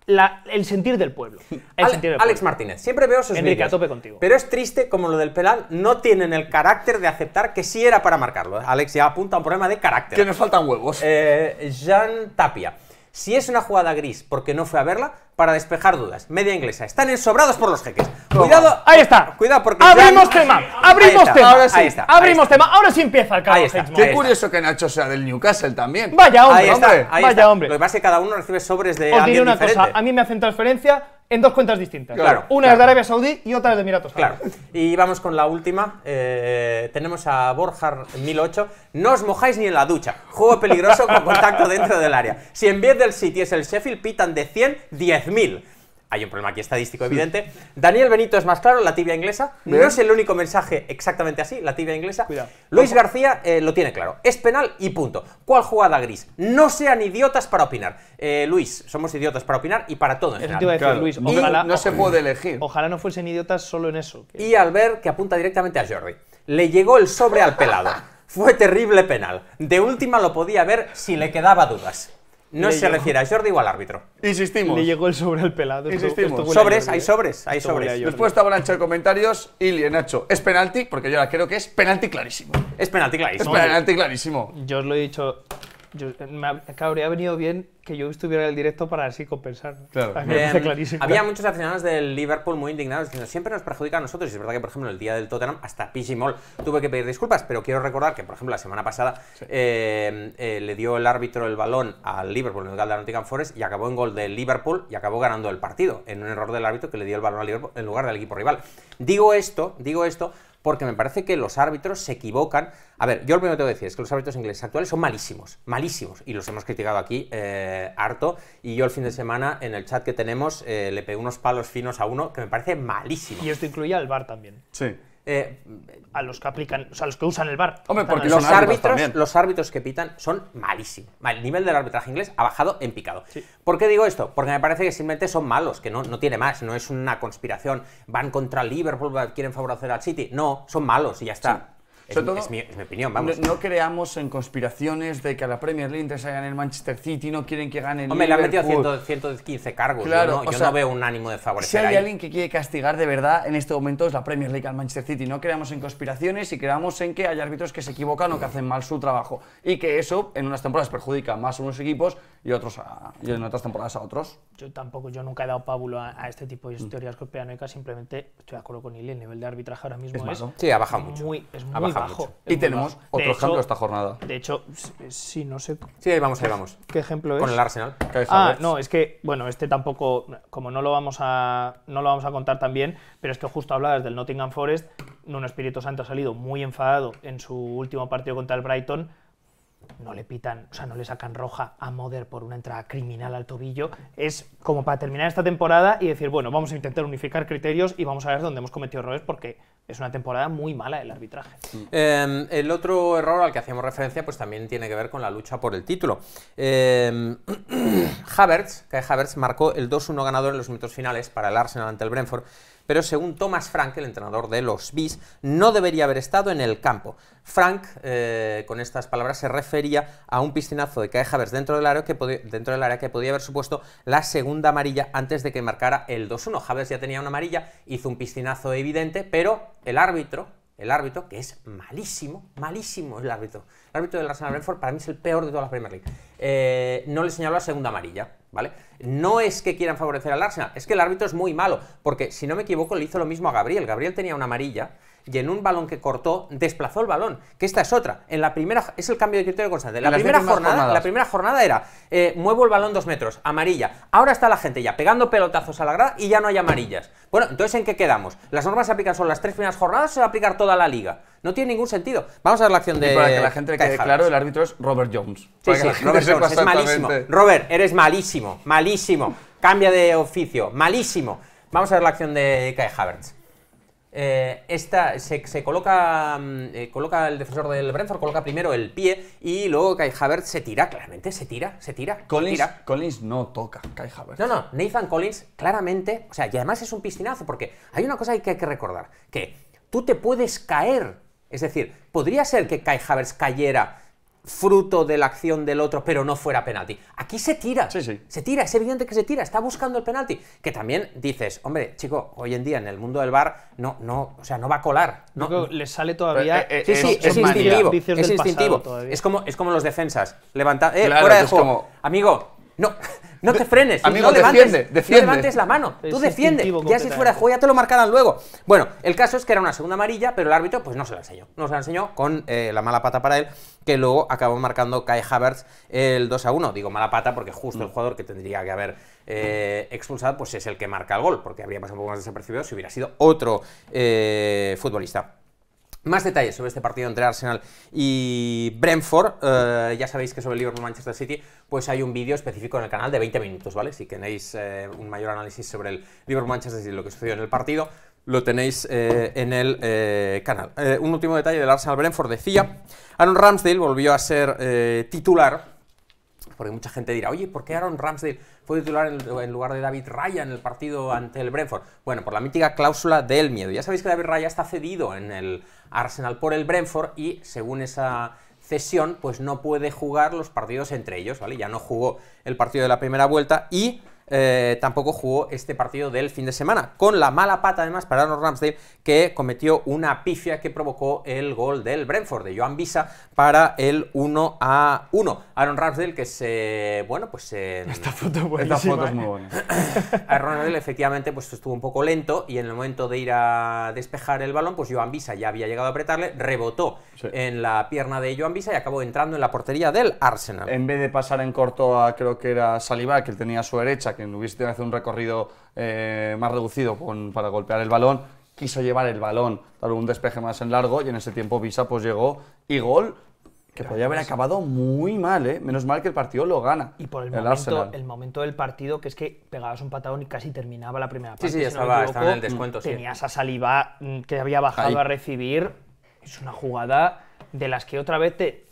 A: el sentir del pueblo. Alex Martínez, siempre veo sus Enrique, a tope contigo. Pero es triste como lo del penal no tienen el carácter de aceptar que sí era para marcarlo. ¿eh? Alex ya apunta a un problema de carácter. Que nos faltan huevos. Eh, Jean Tapia si es una jugada gris porque no fue a verla, para despejar dudas. Media inglesa. Están ensobrados por los jeques. Cuidado. Ahí está. Cuidado porque. Abrimos tema. Abrimos tema. Ahora sí. Ahí está. Abrimos
B: tema. Ahora sí empieza
A: el Qué curioso que Nacho sea del
C: Newcastle también. Vaya hombre. Ahí está, Vaya hombre. Lo que pasa es que cada uno recibe sobres de. Os diré una cosa. A mí me
B: hacen transferencia en dos cuentas distintas. Claro, Una es de Arabia Saudí y otra es de Emiratos
A: Árabes. Claro. Y vamos con la última. Eh, tenemos a Borjar 1008. No os mojáis ni en la ducha. Juego peligroso con contacto dentro del área. Si en vez del City es el Sheffield, pitan de 100, 10.000 hay un problema aquí estadístico evidente. Daniel Benito es más claro, la tibia inglesa. No es el único mensaje exactamente así, la tibia inglesa. Luis García eh, lo tiene claro. Es penal y punto. ¿Cuál jugada gris? No sean idiotas para opinar. Eh, Luis, somos idiotas para opinar y para todo en general. ojalá, no se puede elegir. Ojalá no fuesen idiotas solo en eso. Y Albert, que apunta directamente a Jordi. Le llegó el sobre al pelado. Fue terrible penal. De última lo podía ver si le quedaba dudas. No se refiere a Jordi o al árbitro.
C: Insistimos. Le llegó el
B: sobre al pelado. Insistimos. sobres, hay sobres, hay sobres. Después
C: está a de comentarios. Ili, Nacho, ¿es penalti? Porque yo la creo que es penalti clarísimo. Es penalti clarísimo. Es penalti
B: clarísimo. Yo os lo he dicho yo, me, habría venido bien que yo estuviera en el directo para así compensar. Había muchos aficionados del
A: Liverpool muy indignados diciendo siempre nos perjudica a nosotros. Y es verdad que, por ejemplo, el día del Tottenham hasta Pichimol tuve que pedir disculpas, pero quiero recordar que, por ejemplo, la semana pasada eh, eh, le dio el árbitro el balón al Liverpool en el lugar de Nottingham Forest y acabó en gol del Liverpool y acabó ganando el partido en un error del árbitro que le dio el balón al Liverpool en lugar del equipo rival. Digo esto, digo esto porque me parece que los árbitros se equivocan. A ver, yo lo primero que tengo que decir es que los árbitros ingleses actuales son malísimos, malísimos, y los hemos criticado aquí eh, harto, y yo el fin de semana en el chat que tenemos eh, le pegué unos palos finos a uno que me parece malísimo. Y
B: esto incluía al bar también. Sí. Eh, a los que aplican, o sea, a los que usan el bar. porque
A: los árbitros, los árbitros que pitan son malísimos. El nivel del arbitraje inglés ha bajado en picado. ¿Por qué digo esto? Porque me parece que simplemente son malos, que no, no tiene más, no es una conspiración. Van contra Liverpool, quieren favorecer al City. No, son malos y ya está. Es, mi, opinión, vamos. No, creamos en conspiraciones
C: de que a la Premier League interesa ganar el Manchester City, no quieren que gane el Hombre, le han metido
A: 115 cargos, claro, yo, no, veo un ánimo de favorecer Si hay alguien
C: que quiere castigar de verdad en este momento es la Premier League al Manchester City. No creamos en conspiraciones y creamos en que hay árbitros que se equivocan o que hacen mal su trabajo. Y que eso en unas temporadas perjudica más a unos equipos y, otros a, en otras temporadas a otros. Yo tampoco, yo
B: nunca he dado pábulo a, este tipo de historias mm. simplemente estoy de acuerdo con él, el nivel de arbitraje ahora mismo es... sí, ha bajado mucho. Y tenemos otro ejemplo esta jornada. De hecho, sí, no sé. Sí, ahí vamos, ahí vamos. ¿Qué ejemplo es? Con el Arsenal. Ah, no, es que, bueno, este tampoco, como no lo vamos a, no lo vamos a contar también, pero es que justo hablabas del Nottingham Forest, Nuno Espíritu Santo ha salido muy enfadado en su último partido contra el Brighton no le pitan, o sea, no le sacan roja a Mother por una entrada criminal al tobillo, es como para terminar esta temporada y decir, bueno, vamos a intentar unificar criterios y vamos a ver dónde hemos cometido errores porque es una
A: temporada muy mala el arbitraje. Mm. Em, el otro error al que hacíamos referencia pues también tiene que ver con la lucha por el título. Em, Havertz, Havertz, marcó el 2-1 ganador en los minutos finales para el Arsenal ante el Brentford pero según Thomas Frank, el entrenador de los Bees, no debería haber estado en el campo. Frank, eh, con estas palabras, se refería a un piscinazo de Kai e Havers dentro del, área que dentro del área que podía haber supuesto la segunda amarilla antes de que marcara el 2-1. Havers ya tenía una amarilla, hizo un piscinazo evidente, pero el árbitro, el árbitro, que es malísimo, malísimo el árbitro. El árbitro del Arsenal Brentford para mí es el peor de toda la Premier League. Eh, no le señaló la segunda amarilla. ¿vale? No es que quieran favorecer al Arsenal, es que el árbitro es muy malo, porque si no me equivoco le hizo lo mismo a Gabriel. Gabriel tenía una amarilla y en un balón que cortó desplazó el balón. Que esta es otra. En la primera es el cambio de criterio constante. La, primera jornada, la primera jornada, era eh, muevo el balón dos metros, amarilla. Ahora está la gente ya pegando pelotazos a la grada y ya no hay amarillas. Bueno, entonces ¿en qué quedamos? ¿Las normas se aplican solo las tres primeras jornadas o se va a aplicar toda la liga? No tiene ningún sentido. Vamos a ver la acción de. para que la gente quede claro, el árbitro
C: es Robert Jones. sí, Robert Jones es malísimo.
A: Robert, eres malísimo, malísimo. Cambia de oficio, malísimo. Vamos a ver la acción de Kai Havertz. Eh, esta, se, coloca, mm, eh, coloca el defensor del Brentford, coloca primero el pie y luego Kai Havertz se tira, claramente, se tira, se tira. Collins, no toca Kai Havertz. No, no, Nathan Collins claramente, o sea, y además es un piscinazo porque hay una cosa que hay que recordar, que tú te puedes caer, es decir, podría ser que Kai Havertz cayera fruto de la acción del otro, pero no fuera penalti. Aquí se tira, se tira, es evidente que se tira, está buscando el penalti. Que también dices, hombre, chico, hoy en día en el mundo del bar no, no, o sea, no va a colar. No, le sale todavía. Eh, eh, es, instintivo. Es instintivo. Es como, es como los defensas. Levanta, eh, fuera de juego. Como... Amigo, no, no te frenes. no, levantes, no levantes la mano. tú defiendes, Ya si fuera de juego ya te lo marcarán luego. Bueno, el caso es que era una segunda amarilla, pero el árbitro pues no se la enseñó. No se la enseñó con eh, la mala pata para él, que luego acabó marcando Kai Havertz el 2 a 1. Digo mala pata porque justo el mm. jugador que tendría que haber eh, expulsado pues es el que marca el gol, porque habría pasado un poco más desapercibido si hubiera sido otro eh, futbolista. Más detalles sobre este partido entre Arsenal y Brentford. Eh, ya sabéis que sobre el Liverpool-Manchester City pues hay un vídeo específico en el canal de 20 minutos, ¿vale? Si tenéis eh, un mayor análisis sobre el Liverpool-Manchester City, lo que sucedió en el partido, lo tenéis eh, en el canal. un último detalle del Arsenal-Brentford. Decía, Aaron Ramsdale volvió a ser titular, porque mucha gente dirá, oye, ¿por qué Aaron Ramsdale fue titular en, lugar de David Raya en el partido ante el Brentford. Bueno, por la mítica cláusula del miedo. Ya sabéis que David Raya está cedido en el Arsenal por el Brentford y según esa cesión, pues no puede jugar los partidos entre ellos, ¿vale? Ya no jugó el partido de la primera vuelta y eh, tampoco jugó este partido del fin de semana, con la mala pata además para Aaron Ramsdale, que cometió una pifia que provocó el gol del Brentford, de Joan Visa, para el 1 a 1. Aaron Ramsdale que se... bueno, pues... esta foto, es muy ¿eh? buena. Aaron Ramsdale efectivamente pues estuvo un poco lento y en el momento de ir a despejar el balón, pues Joan Visa ya había llegado a apretarle, rebotó en la pierna de Joan Visa y acabó entrando en la portería del Arsenal. En vez de pasar en corto a creo que era Saliba, que él tenía a su derecha, que hubiese tenido que un recorrido
C: eh, más reducido para golpear el balón, quiso llevar el balón, dar un despeje más en largo y en ese tiempo Visa pues llegó y gol que podía haber pues. acabado muy mal, ¿eh? Menos mal que el partido lo gana. Y por el, momento,
B: el momento del partido, que es que pegabas un patadón y casi terminaba la primera parte. Sí, sí, en descuento. Tenías a Saliba mm, que había bajado a recibir. Es una jugada de las que otra vez te,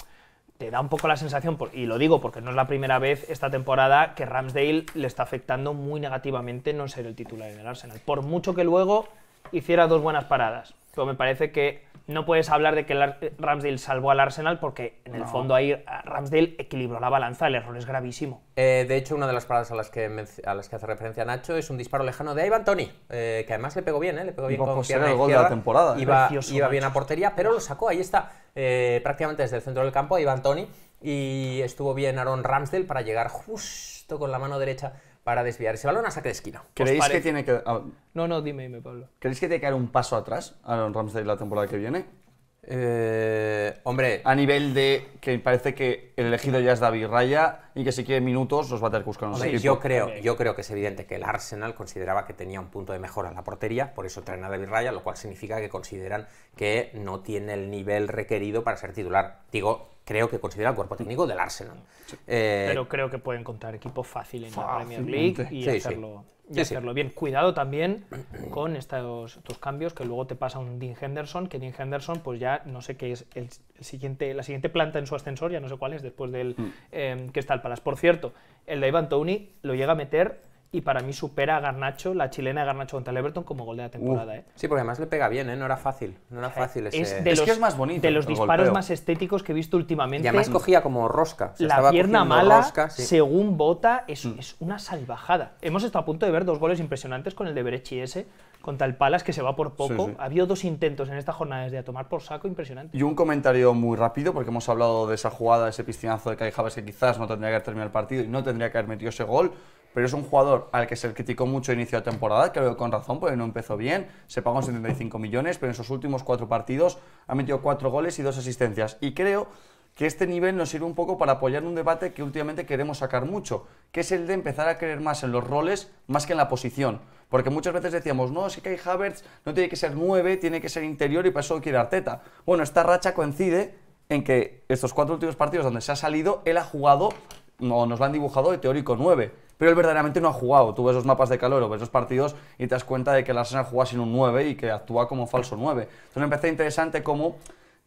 B: te da un poco la sensación, y lo digo porque no es la primera vez esta temporada, que Ramsdale le está afectando muy negativamente no ser el titular en el Arsenal, por mucho que luego hiciera dos buenas paradas. Pero me parece que no puedes hablar de que Ramsdale salvó al Arsenal porque en el fondo ahí eh, Ramsdale
A: equilibró la balanza, el error es gravísimo. Eh, de hecho, una de las paradas a las, que a las que hace referencia Nacho es un disparo lejano de Ivan Tony, eh, que además le pegó bien, ¿eh? le pegó bien con pierna el gol de la Iba, bien a portería, pero lo sacó, ahí está, prácticamente desde el centro del campo, Ivan Tony, y estuvo bien Aaron Ramsdale para llegar justo con la mano derecha para desviar ese balón a saque de esquina. ¿Creéis que tiene
C: que... Ah, no, no,
A: dime, dime, Pablo.
C: ¿Creéis que tiene que dar un paso atrás a Ramsdale la temporada que viene? Eh, hombre... A nivel de que parece que el elegido ya es David Raya y que si quiere minutos los va a tener que buscar un Yo creo,
A: yo creo que es evidente que el Arsenal consideraba que tenía un punto de mejora en la portería, por eso traen a David Raya, lo cual significa que consideran que no tiene el nivel requerido para ser titular. Digo, creo que considera el cuerpo técnico del Arsenal. Eh, Pero
B: creo que puede encontrar equipo fácil en la Premier League y hacerlo, bien. Cuidado también con estos, cambios que luego te pasa un Dean Henderson, que Dean Henderson pues ya no sé qué es el, siguiente, la siguiente planta en su ascensor, ya no sé cuál es después del mm. eh, que está el Palace. Por cierto, el de Ivan Tony lo llega a meter y para mí supera a Garnacho, la chilena de Garnacho contra el Everton como gol de la temporada. ¿eh? Sí, porque además le pega bien, ¿eh? no era fácil. No era fácil es, de que es más bonito. De los disparos más estéticos que he visto últimamente. Y además cogía
A: como rosca. la pierna mala, según
B: bota, es, mm. es, una salvajada. Hemos estado a punto de ver dos goles impresionantes con el de Berechi ese contra el Palas que se va por poco. Ha habido dos intentos en esta jornada desde a tomar por saco impresionante.
C: Y un comentario muy rápido, porque hemos hablado de esa jugada, ese piscinazo de Kai Havertz que quizás no tendría que haber terminado el partido y no tendría que haber metido ese gol pero es un jugador al que se criticó mucho inicio de temporada, creo que con razón, porque no empezó bien, se pagó 75 millones, pero en sus últimos cuatro partidos ha metido cuatro goles y dos asistencias. Y creo que este nivel nos sirve un poco para apoyar un debate que últimamente queremos sacar mucho, que es el de empezar a creer más en los roles más que en la posición. Porque muchas veces decíamos, no, si Kai Havertz no tiene que ser nueve, tiene que ser interior y para eso quiere Arteta. Bueno, esta racha coincide en que estos cuatro últimos partidos donde se ha salido, él ha jugado, o nos lo han dibujado de teórico 9 pero él verdaderamente no ha jugado. Tú ves los mapas de calor o ves los partidos y te das cuenta de que la Arsenal juega sin un 9 y que actúa como falso 9. Entonces me parece interesante cómo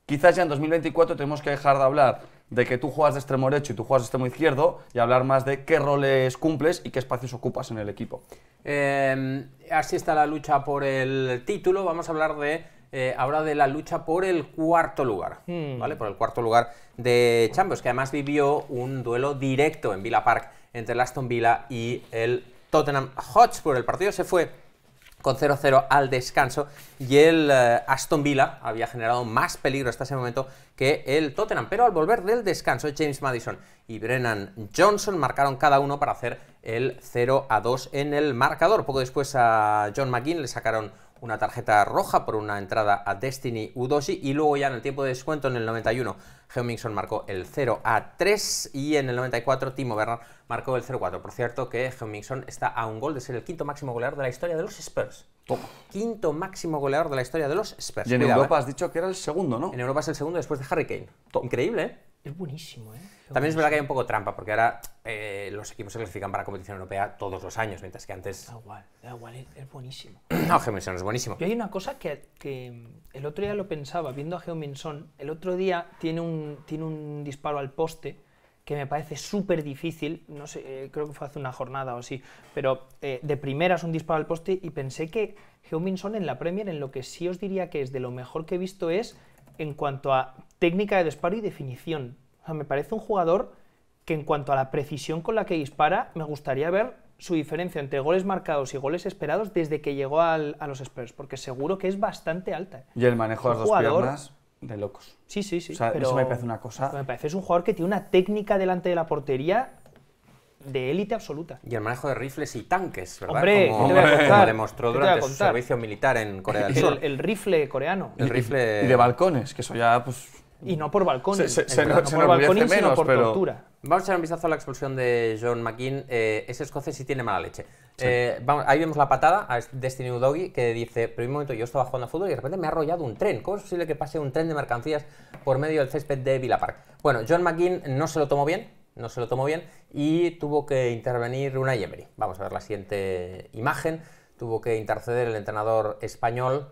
C: quizás ya en 2024 tenemos que dejar de hablar de que tú juegas de extremo derecho y tú juegas de extremo izquierdo y hablar más de qué roles cumples y qué espacios ocupas en el equipo.
A: Eh, así está la lucha por el título. Vamos a hablar de eh, ahora de la lucha por el cuarto lugar, hmm. ¿vale? Por el cuarto lugar de Champions, que además vivió un duelo directo en Villa Park entre el Aston Villa y el Tottenham Hotspur. El partido se fue con 0-0 al descanso y el eh, Aston Villa había generado más peligro hasta ese momento que el Tottenham, pero al volver del descanso James Madison y Brennan Johnson marcaron cada uno para hacer el 0 2 en el marcador. Poco después a John McGinn le sacaron una tarjeta roja por una entrada a Destiny Udosi y luego ya en el tiempo de descuento en el 91 Geomingson marcó el 0 a 3 y en el 94 Timo Werner marcó el 0 4. Por cierto que Geomingson está a un gol de ser el quinto máximo goleador de la historia de los Spurs. Quinto máximo goleador de la historia de los Spurs. en Europa ¿eh? has dicho que era el segundo, ¿no? En Europa es el segundo después de Harry Kane. Increíble, ¿eh? Es buenísimo, ¿eh? También es verdad que hay un poco trampa, porque ahora eh, los equipos se clasifican para competición europea todos los años, mientras que antes... Da
B: igual, da igual, es, buenísimo.
A: no, Geominson es buenísimo. Y hay
B: una cosa que, el otro día lo pensaba, viendo a Geominson, el otro día tiene un, tiene un disparo al poste que me parece súper difícil, no sé, eh, creo que fue hace una jornada o sí pero eh, de de es un disparo al poste y pensé que Geominson en la Premier, en lo que sí os diría que es de lo mejor que he visto es en cuanto a técnica de disparo y definición me parece un jugador que en cuanto a la precisión con la que dispara, me gustaría ver su diferencia entre goles marcados y goles esperados desde que llegó a los Spurs, porque seguro que es bastante alta. ¿eh?
C: Y el manejo de las
B: dos piernas
A: de locos. Sí, sí, sí. O sea, eso me parece una cosa.
B: Me parece es un jugador que tiene una técnica delante de la portería de élite absoluta.
A: Y el manejo de rifles y tanques, ¿verdad? Hombre, como, te demostró durante su servicio militar en Corea del Sur.
B: El, rifle coreano. El rifle...
C: Y de balcones, que eso ya, pues y no por balcones. no, por sino por
A: Vamos a echar un vistazo a la expulsión de John McKean. ese eh, escocés sí tiene mala leche. Eh, ahí vemos la patada a Destiny Udogi que dice, pero un momento, yo estaba jugando a fútbol y de repente me ha arrollado un tren. ¿Cómo es posible que pase un tren de mercancías por medio del césped de Villa Park? Bueno, John McKean no se lo tomó bien, no se lo tomó bien y tuvo que intervenir una Yemery Vamos a ver la siguiente imagen. Tuvo que interceder el entrenador español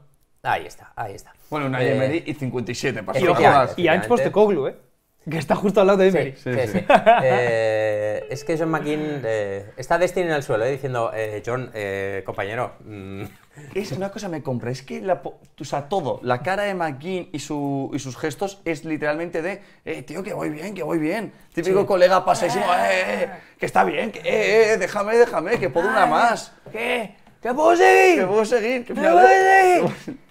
A: Ahí está, ahí está. Bueno, una eh, Emery y 57 más. Y Ange Postecoglou,
B: ¿eh? Que está justo al lado de Emery. Sí, sí,
A: eh, es que John McKean eh, está destino en el suelo, eh, diciendo, John, compañero... Mm. Es una cosa me compra, es que la, o sea, todo, la cara de
C: McKean y, sus gestos es literalmente de, eh, tío, que voy bien, que voy bien. Típico colega pasa y eh, eh, que está bien, que, eh, eh, déjame, déjame, que puedo una más. ¿Qué? ¿Qué puedo seguir? ¿Qué puedo seguir, que puedo seguir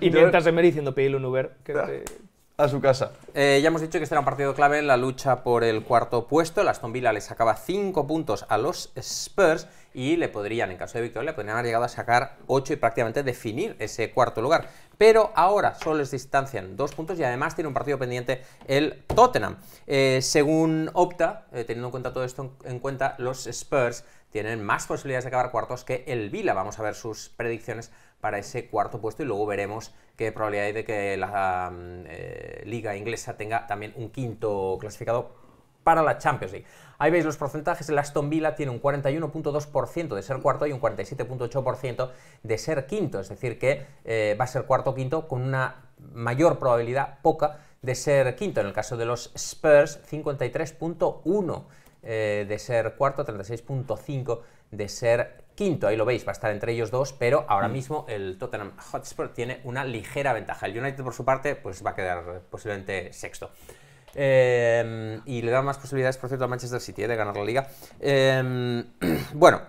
A: y, mientras diciendo pedirle un Uber. Ah, a su casa. Eh, ya hemos dicho que este era un partido clave en la lucha por el cuarto puesto. El Aston Villa le sacaba 5 puntos a los Spurs y le podrían, en caso de victoria, le podrían haber llegado a sacar 8 y prácticamente definir ese cuarto lugar. Pero ahora solo les distancian 2 puntos y además tiene un partido pendiente el Tottenham. Eh, según Opta, eh, teniendo en cuenta todo esto en cuenta, los Spurs tienen más posibilidades de acabar cuartos que el Villa. Vamos a ver sus predicciones para ese cuarto puesto y luego veremos qué probabilidad hay de que la mm, eh, liga inglesa tenga también un quinto clasificado para la Champions League. Ahí veis los porcentajes, el Aston Villa tiene un 41.2% de ser cuarto y un 47.8% de ser quinto, es decir que eh, va a ser cuarto o quinto con una mayor probabilidad poca de ser quinto. En el caso de los Spurs, 53.1% eh, de ser cuarto, 36.5% de ser Quinto, ahí lo veis, va a estar entre ellos dos, pero ahora mm. mismo el Tottenham Hotspur tiene una ligera ventaja. El United, por su parte, pues va a quedar eh, posiblemente sexto. Eh, y le da más posibilidades, por cierto, a Manchester City eh, de ganar la liga. bueno,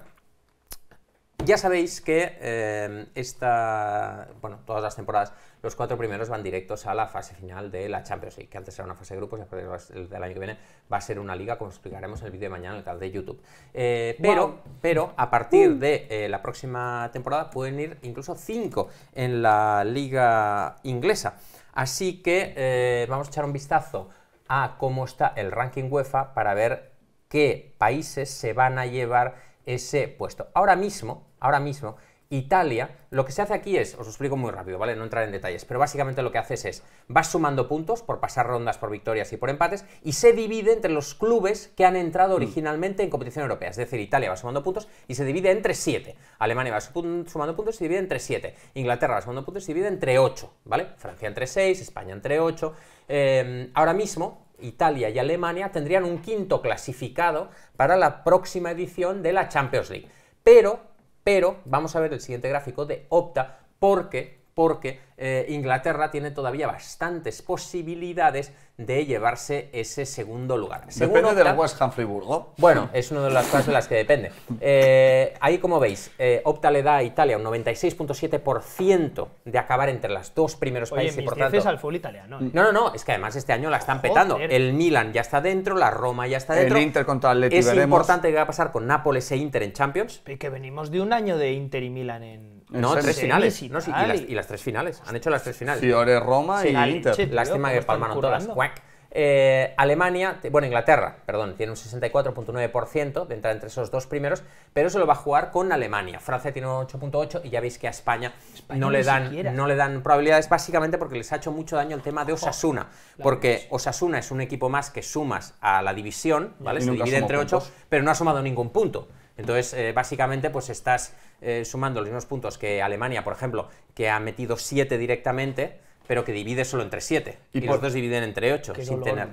A: ya sabéis que eh, esta, bueno, todas las temporadas, los cuatro primeros van directos a la fase final de la Champions League, que antes era una fase de grupos y después del año que viene va a ser una liga, como explicaremos en el vídeo de mañana en el canal de YouTube. Eh, pero, pero a partir mm. de eh, la próxima temporada pueden ir incluso cinco en la liga inglesa. Así que vamos a echar un vistazo a cómo está el ranking UEFA para ver qué países se van a llevar ese puesto. Ahora mismo, ahora mismo, Italia, lo que se hace aquí es, os lo explico muy rápido, ¿vale? No entrar en detalles, pero básicamente lo que haces es, vas sumando puntos por pasar rondas, por victorias y por empates, y se divide entre los clubes que han entrado mm. originalmente en competición europea. Es decir, Italia va sumando puntos y se divide entre siete. Alemania va sumando puntos y se divide entre siete. Inglaterra va sumando puntos y se divide entre ocho. ¿vale? Francia entre seis, España entre ocho. Em, ahora mismo, Italia y Alemania tendrían un quinto clasificado para la próxima edición de la Champions League. Pero pero vamos a ver el siguiente gráfico de Opta porque porque eh, Inglaterra tiene todavía bastantes posibilidades de llevarse ese segundo lugar. depende del West Ham Friburgo. Bueno, es una de las cosas de las que depende. Eh, ahí, como veis, eh, Opta le da a Italia un 96.7% de acabar entre los dos primeros Oye, países. por tanto, al fútbol italiano. No, no, no, es que además este año la están petando. El Milan ya está dentro, la Roma ya está dentro. El Inter contra el Es veremos. importante que va a pasar con Nápoles e Inter en Champions. Y que venimos de un año de Inter y Milan en no, tres finales. Y, no, sí, y, las, tres finales. Han hecho las tres finales. Fiore, Roma y Inter. Lástima que palmaron todas. Eh, Alemania, bueno, Inglaterra, perdón, tiene un 64.9% de entrar entre esos dos primeros, pero se lo va a jugar con Alemania. Francia tiene un 8.8% y ya veis que a España, no, le dan, no le dan probabilidades básicamente porque les ha hecho mucho daño el tema de Osasuna, porque Osasuna es un equipo más que sumas a la división, ¿vale? Se divide entre 8, pero no ha sumado ningún punto. Entonces, eh, básicamente, pues estás eh, sumando los mismos puntos que Alemania, por ejemplo, que ha metido 7 directamente, pero que divide solo entre 7. Y, los dos dividen entre 8, sin tener.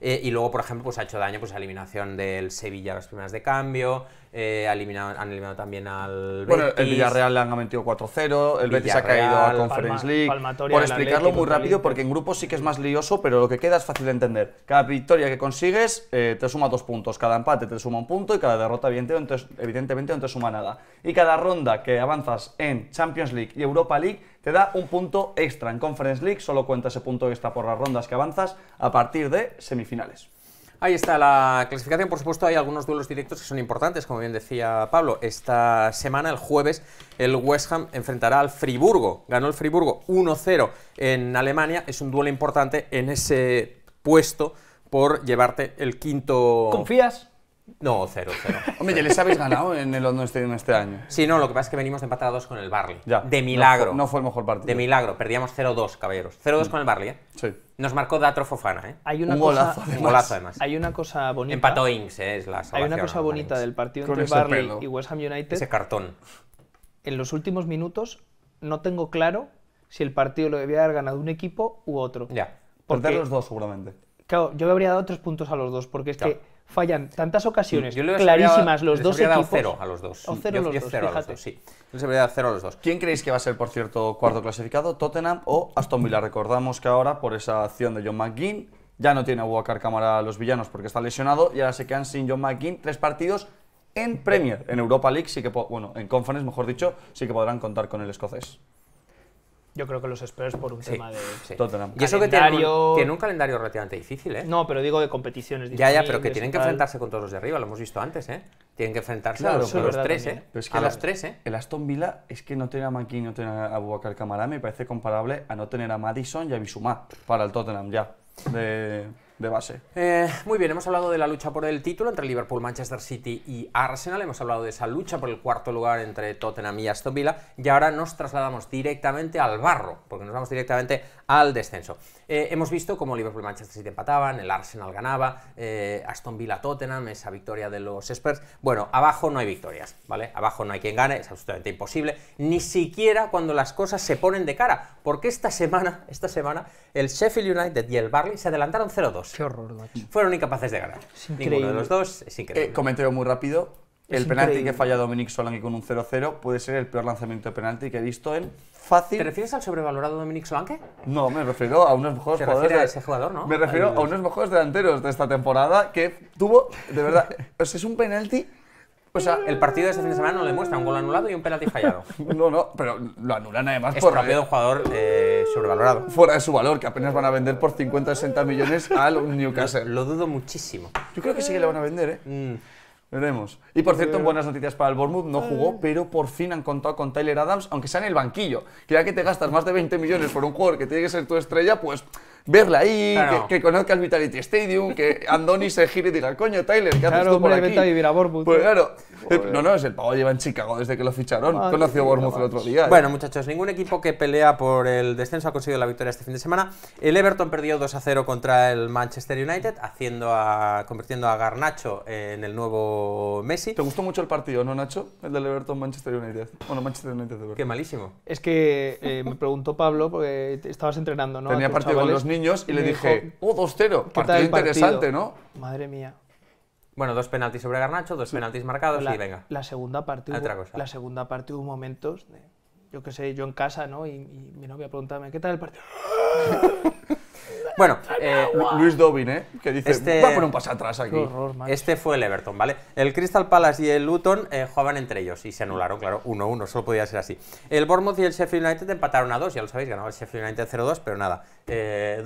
A: Eh, y luego, por ejemplo, pues ha hecho daño pues, a la eliminación del Sevilla a las primeras de cambio, eh, eliminado, han eliminado también al Betis. Bueno, el Villarreal
C: le han metido 4-0, el Betis ha caído a Conference League. Por explicarlo muy rápido, porque en grupo sí que es más lioso, pero lo que queda es fácil de entender. Cada victoria que consigues eh, te suma dos puntos, cada empate te suma un punto y cada derrota evidentemente no te suma nada. Y cada ronda que avanzas en Champions League y Europa League te da un punto extra. En Conference League solo cuenta ese punto extra por las rondas que avanzas a partir de semifinales.
A: Ahí está la clasificación. Por supuesto, hay algunos duelos directos que son importantes, como bien decía Pablo. Esta semana, el jueves, el West Ham enfrentará al Friburgo. Ganó el Friburgo 1-0 en Alemania. Es un duelo importante en ese puesto por llevarte el quinto. ¿Confías? No, cero, cero. Hombre, les habéis ganado en el London este año. Sí, no, lo que pasa es que venimos de empatados con el Barley. De milagro. No fue, el mejor partido. De milagro, perdíamos 0-2, caballeros. 0-2 mm. con el Barley, ¿eh? Sí. Nos marcó Datro Fofana, ¿eh? Hay una un cosa, golazo, además. Hay una cosa bonita. Empató Inks, ¿eh? es la Hay una cosa bonita del partido entre Barley y West Ham United. Ese cartón.
B: En los últimos minutos no tengo claro si el partido lo debía haber ganado un equipo u otro. Ya. Por Perder los dos, seguramente. Claro, yo habría dado tres puntos a los dos, porque es fallan tantas ocasiones mm, clarísimas los dos equipos. cero a los dos. O cero los dos, A los dos,
C: cero a los dos. ¿Quién creéis que va a ser, por cierto, cuarto clasificado? ¿Tottenham o Aston Villa? Recordamos que ahora, por esa acción de John McGinn, ya no tiene a Walker Cámara a los villanos porque está lesionado y ahora se quedan sin John McGinn tres partidos en Premier. En Europa League sí que, bueno, en Conference, mejor dicho, sí que podrán contar con el escocés.
B: Yo creo que los Spurs por un tema de
C: Tottenham. Y eso que tiene
A: un, calendario relativamente difícil, ¿eh? No, pero digo de competiciones Ya, ya, pero que tienen que enfrentarse con todos los de arriba, lo hemos visto antes, ¿eh? Tienen que enfrentarse a los, tres, ¿eh? a los tres, ¿eh?
C: El Aston Villa es que no tiene a Mankin, no tiene a Abubakar Camará me parece comparable a no tener a Madison y a Bisumá para el Tottenham, ya. De de base.
A: Eh, muy bien, hemos hablado de la lucha por el título entre Liverpool, Manchester City y Arsenal, hemos hablado de esa lucha por el cuarto lugar entre Tottenham y Aston Villa, y ahora nos trasladamos directamente al barro, porque nos vamos directamente al descenso. Eh, hemos visto como Liverpool y Manchester City empataban, el Arsenal ganaba, eh, Aston Villa Tottenham, esa victoria de los Spurs. Bueno, abajo no hay victorias, ¿vale? Abajo no hay quien gane, es absolutamente imposible, ni siquiera cuando las cosas se ponen de cara, porque esta semana, esta semana, el Sheffield United y el Barley se adelantaron 0-2. Qué horror, Fueron incapaces de ganar. Ninguno de los
C: dos, es increíble. Eh, comentario muy rápido el penalti que falla Dominic Solanke con un 0-0 puede ser el peor lanzamiento de penalti que he visto en
A: fácil. ¿Te refieres al sobrevalorado Dominic Solanke?
C: No, me refiero a unos mejores jugadores. ese jugador, ¿no? Me refiero a unos mejores delanteros de esta temporada que tuvo, de verdad,
A: o es un penalti. O sea, el partido de este fin de semana no le muestra un gol anulado y un penalti fallado.
C: no, no, pero lo anulan además es por. rápido un jugador eh, sobrevalorado. Fuera de su valor, que apenas van a vender por 50 o 60 millones al Newcastle. Lo, dudo muchísimo. Yo creo que sí que le van a vender, ¿eh? Mm. Veremos. Y por cierto, buenas noticias para el Bournemouth, no jugó, pero por fin han contado con Tyler Adams, aunque sea en el banquillo. Que ya que te gastas más de 20 millones por un jugador que tiene que ser tu estrella, pues verla ahí, que, conozca el Vitality Stadium, que Andoni se gire y diga, coño, Tyler, ¿qué haces por aquí? a vivir
A: a Pues claro, eh, no, no, es el pavo lleva en Chicago desde que lo ficharon, conoció Bormuth el otro día. ¿eh? Bueno, muchachos, ningún equipo que pelea por el descenso ha conseguido la victoria este fin de semana. El Everton perdió 2 a 0 contra el Manchester United, haciendo a, convirtiendo a Garnacho en el nuevo Messi. ¿Te gustó mucho el partido, no, Nacho? El del Everton-Manchester United.
C: Bueno, Manchester United. verdad. Qué malísimo.
B: Es que eh, me preguntó Pablo, porque estabas entrenando, ¿no? Tenía partido con los niños y, le dije, oh, 2-0, partido interesante, ¿no? Madre mía.
A: Bueno, dos penaltis sobre Garnacho, dos penaltis marcados y venga. La
B: segunda parte, La segunda parte hubo momentos, de, yo qué sé, yo en casa, ¿no? Y, mi novia preguntaba, ¿qué tal el partido?
A: Bueno, eh, Luis Dobin, ¿eh? Que dice, este, va a poner un paso atrás aquí. este fue el Everton, ¿vale? El Crystal Palace y el Luton eh, jugaban entre ellos y se anularon, claro, 1-1, solo podía ser así. El Bournemouth y el Sheffield United empataron a 2, ya lo sabéis, ganaba el Sheffield United 0-2, pero nada, 2-2. Eh,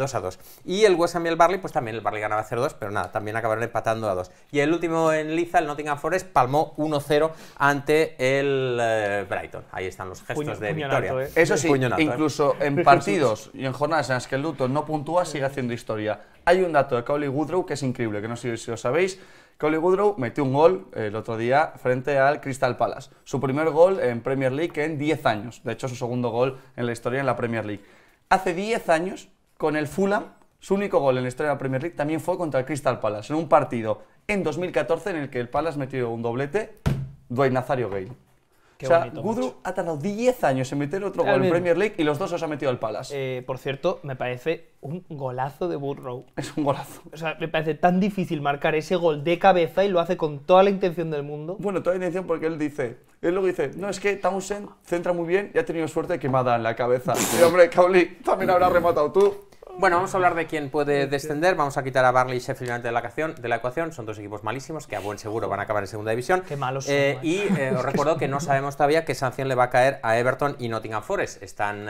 A: y el West Ham y el Barley, pues también el Barley ganaba 0-2, pero nada, también acabaron empatando a 2. Y el último en Liza, el Nottingham Forest, palmó 1-0 ante el eh, Brighton. Ahí están los gestos de victoria. Eso sí, incluso en partidos
C: y en jornadas en las que el Luton no puntúa, haciendo historia. Hay un dato de Cowley Woodrow que es increíble, que no sé si lo sabéis. Cowley Woodrow metió un gol el otro día frente al Crystal Palace. Su primer gol en Premier League en 10 años. De hecho, su segundo gol en la historia en la Premier League. Hace 10 años, con el Fulham, su único gol en la historia de la Premier League también fue contra el Crystal Palace, en un partido en 2014 en el que el Palace metió un doblete, Dwayne Nazario Gay. Qué o sea, ha tardado 10 años en meter otro gol en Premier League y los dos os ha metido al Palace. Eh, por cierto, me
B: parece un golazo de Burrow. Es un golazo. O sea, me parece tan difícil marcar ese gol
C: de cabeza y lo hace con toda la intención del mundo. Bueno, toda la intención porque él dice, él luego dice, no, es que
A: Townsend centra muy bien y ha tenido suerte de quemada en la cabeza. y hombre, Kauli, también habrá rematado tú. Bueno, vamos a hablar de quién puede descender. Vamos a quitar a Barley y Sheffield de la, ecuación, de la ecuación. Son dos equipos malísimos que a buen seguro van a acabar en segunda división. Qué malos eh, Y eh. Eh, os recuerdo que no sabemos todavía qué sanción le va a caer a Everton y Nottingham Forest. Están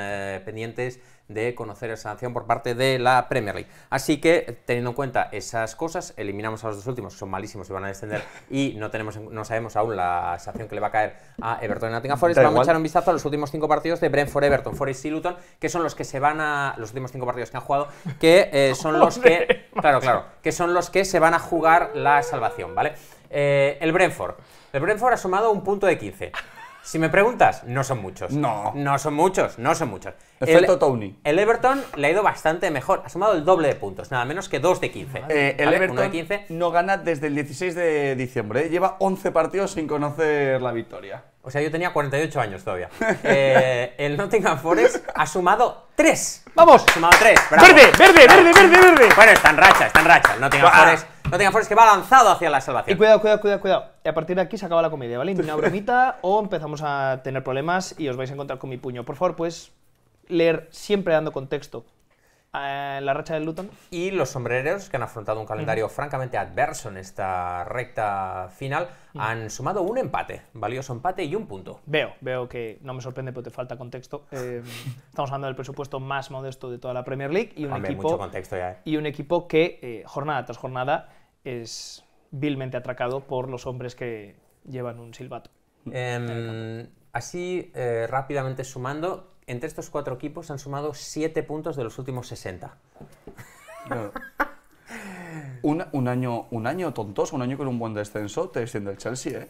A: pendientes de conocer esa sanción por parte de la Premier League. Así que, teniendo en cuenta esas cosas, eliminamos a los dos últimos, que son malísimos y van a descender, y no, tenemos, no sabemos aún la sanción que le va a caer a Everton y Nottingham Forest. Vamos a echar un vistazo a los últimos cinco partidos de Brentford, Everton, Forest y Luton, que son los que se van a... los últimos cinco partidos que han jugado, que eh, son los que... Claro, claro, que son los que se van a jugar la salvación, ¿vale? Eh, el Brentford. El Brentford ha sumado un punto de 15. Si me preguntas, no son muchos. No. No son muchos, no son muchos. Efecto Tony. El Everton le ha ido bastante mejor. Ha sumado el doble de puntos, nada menos que 2 de 15. Eh, el Everton no gana desde el 16 de diciembre. ¿eh? Lleva 11 partidos sin conocer la victoria. O sea, yo tenía 48 años todavía. Eh, el Nottingham Forest ha sumado 3. ¡Vamos! Ha sumado 3. Verde, verde, verde, verde, verde. Bueno, está en racha, está en racha. El Nottingham ah. Forest no tenga Forest que va lanzado hacia la salvación. Y
B: cuidado, cuidado, cuidado, cuidado. Y a partir de aquí se acaba la comedia, ¿vale? una bromita o empezamos a tener problemas y os vais a encontrar con mi puño. Por favor, pues leer siempre dando contexto
A: a la racha del Luton. Y los sombreros, que han afrontado un calendario francamente adverso en esta recta final, han sumado un empate, valioso empate y un punto. Veo,
B: veo que no me sorprende porque te falta contexto. Eh, estamos hablando del presupuesto más modesto de toda la Premier League y un, equipo, eh. y un equipo que eh, jornada tras jornada es
A: vilmente atracado por los hombres que llevan un silbato. Em, así, eh, rápidamente sumando, entre estos cuatro equipos han sumado siete puntos de los últimos 60.
C: un, un, año, un año tontoso, un año con un buen descenso, te siendo el Chelsea, ¿eh?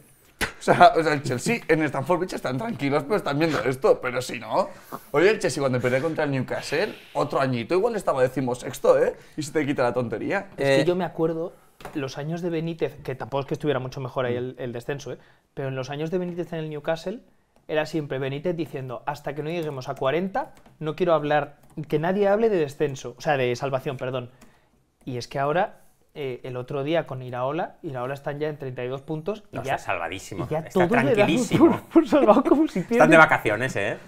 C: O sea, o sea, el Chelsea en Stamford Bridge están tranquilos, pero están viendo esto. Pero si no, oye, el Chelsea cuando perdió contra el Newcastle, otro añito, igual estaba sexto ¿eh? Y se te quita la tontería. Eh, es que yo me acuerdo los años de
B: Benítez, que tampoco es que estuviera mucho mejor ahí el, descenso, ¿eh? pero en los años de Benítez en el Newcastle era siempre Benítez diciendo, hasta que no lleguemos a 40, no quiero hablar, que nadie hable de descenso, o sea, de salvación, perdón. Y es que ahora eh, el otro día con Iraola,
A: Iraola están ya en 32 puntos. Y ya, está salvadísimo. ya está tranquilísimo.
B: Por, salvado como si
A: están de vacaciones, ¿eh?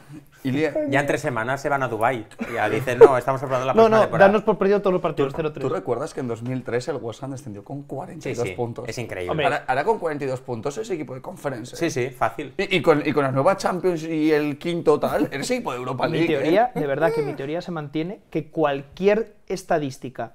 A: Y ya en tres semanas se van a Dubai Ya dicen, no, estamos hablando la próxima No, no, danos
C: por perdido todos los partidos 0-3. ¿Tú recuerdas que en 2003 el West Ham descendió con 42 sí, sí, puntos? es increíble. Ahora, con 42 puntos es equipo de conferencia. Sí, ¿eh? sí, fácil. Y, con, y, con, la nueva Champions y el quinto tal, eres equipo de Europa League. Mi ¿eh? teoría,
B: de verdad que mi teoría se mantiene que cualquier estadística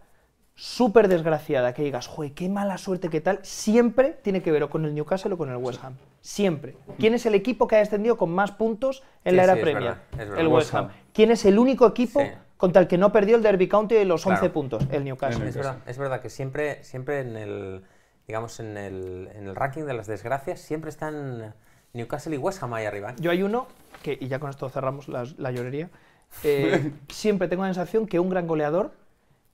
B: súper desgraciada que digas, joder, qué mala suerte, qué tal, siempre tiene que ver o con el Newcastle o con el West Ham. Siempre. ¿Quién es el equipo que ha descendido con más puntos
A: en la era premia? El West Ham. ¿Quién es el único equipo contra el que no
B: perdió el Derby County de los 11 puntos? El Newcastle. Es
A: verdad, que siempre, siempre en el digamos en el, ranking de las desgracias siempre están Newcastle y West Ham ahí arriba. ¿eh? Yo hay uno que y ya con esto cerramos la, llorería. Eh, siempre tengo la sensación que un
B: gran goleador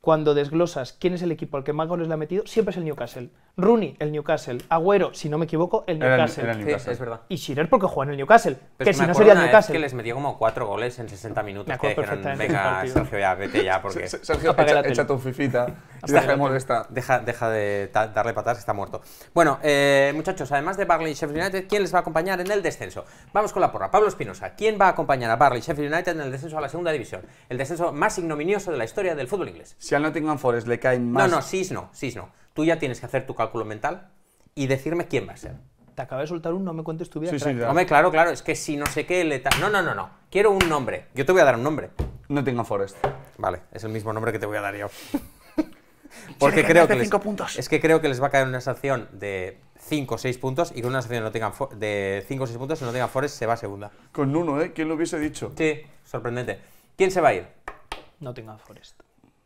B: cuando desglosas quién es el equipo al que más goles le ha metido, siempre es el Newcastle. Rooney, el Newcastle. Agüero, si no me equivoco, el Newcastle. Era el, Newcastle. es verdad. Y Schirer, porque juega en el Newcastle. que si no sería el Newcastle. que les
A: metió como cuatro goles en 60 minutos. Me que dijeron, venga, Sergio, ya vete ya. Porque... Sergio, echa, tu fifita. y dejemos Deja, deja de darle patadas, está muerto. Bueno, eh, muchachos, además de Barley y Sheffield United, ¿quién les va a acompañar en el descenso? Vamos con la porra. Pablo Espinosa, ¿quién va a acompañar a Barley y Sheffield United en el descenso a la segunda división? El descenso más ignominioso de la historia del fútbol inglés. Si al Nottingham Forest le caen más. No, no, Sis no, no tú ya tienes que hacer tu cálculo mental y decirme quién va a ser.
B: Te acaba de soltar un no me cuentes tu vida. Sí, sí, claro. Hombre,
A: claro, claro, es que si no sé qué le No, no, no, no. Quiero un nombre. Yo te voy a dar un nombre. No tengo Forest. Vale, es el mismo nombre que te voy a dar yo.
C: Porque creo que, les, puntos.
A: es que creo que les va a caer una sanción de 5 o 6 puntos y con una sanción no tengan de 5 o 6 puntos, si no tenga Forest, se va a segunda. Con uno, ¿eh? ¿Quién lo hubiese dicho? Sí, sorprendente. ¿Quién se va a ir? No tenga Forest.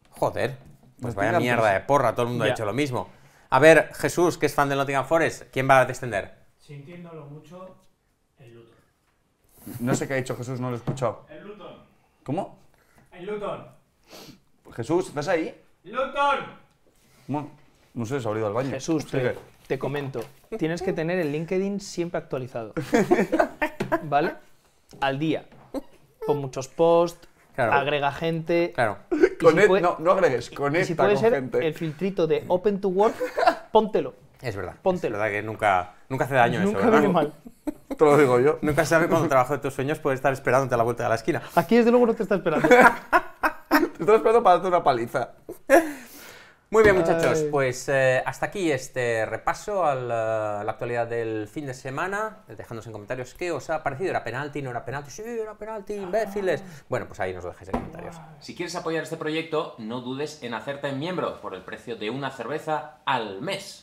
A: Joder. Pues vaya mierda de porra, todo el mundo ha hecho lo mismo. A ver, Jesús, que es fan del Nottingham Forest, ¿quién va a descender?
B: Sintiéndolo mucho, el Luton.
A: No sé qué ha dicho Jesús, no lo he escuchado. El Luton. ¿Cómo?
B: El Luton.
C: Jesús, ¿estás ahí? ¡Luton! Bueno, no sé, se ha olvidado al baño. Jesús, te comento.
B: Tienes que tener el LinkedIn siempre actualizado.
C: ¿Vale?
B: Al día. Con muchos posts, Agrega gente. Claro. E- no,
A: no agregues, conecta si puede con
B: ser El filtrito de Open to Work, póntelo.
A: Es verdad. Póntelo. que nunca, nunca hace daño nunca eso, ¿verdad? mal. Te lo digo yo. Nunca sabes cuando el trabajo de tus sueños puede estar esperándote a la vuelta de la esquina.
B: Aquí, desde luego, no te está esperando. te está
A: esperando para darte una paliza. Muy bien, muchachos, pues eh, hasta aquí este repaso a eh, la, actualidad del fin de semana. Dejándonos en comentarios qué os ha parecido. ¿Era penalti? ¿No era penalti? Sí, era penalti, imbéciles. Ah. Bueno, pues ahí nos lo dejáis en comentarios. Ah. Si quieres apoyar este proyecto, no dudes en hacerte miembro por el precio de una cerveza al mes.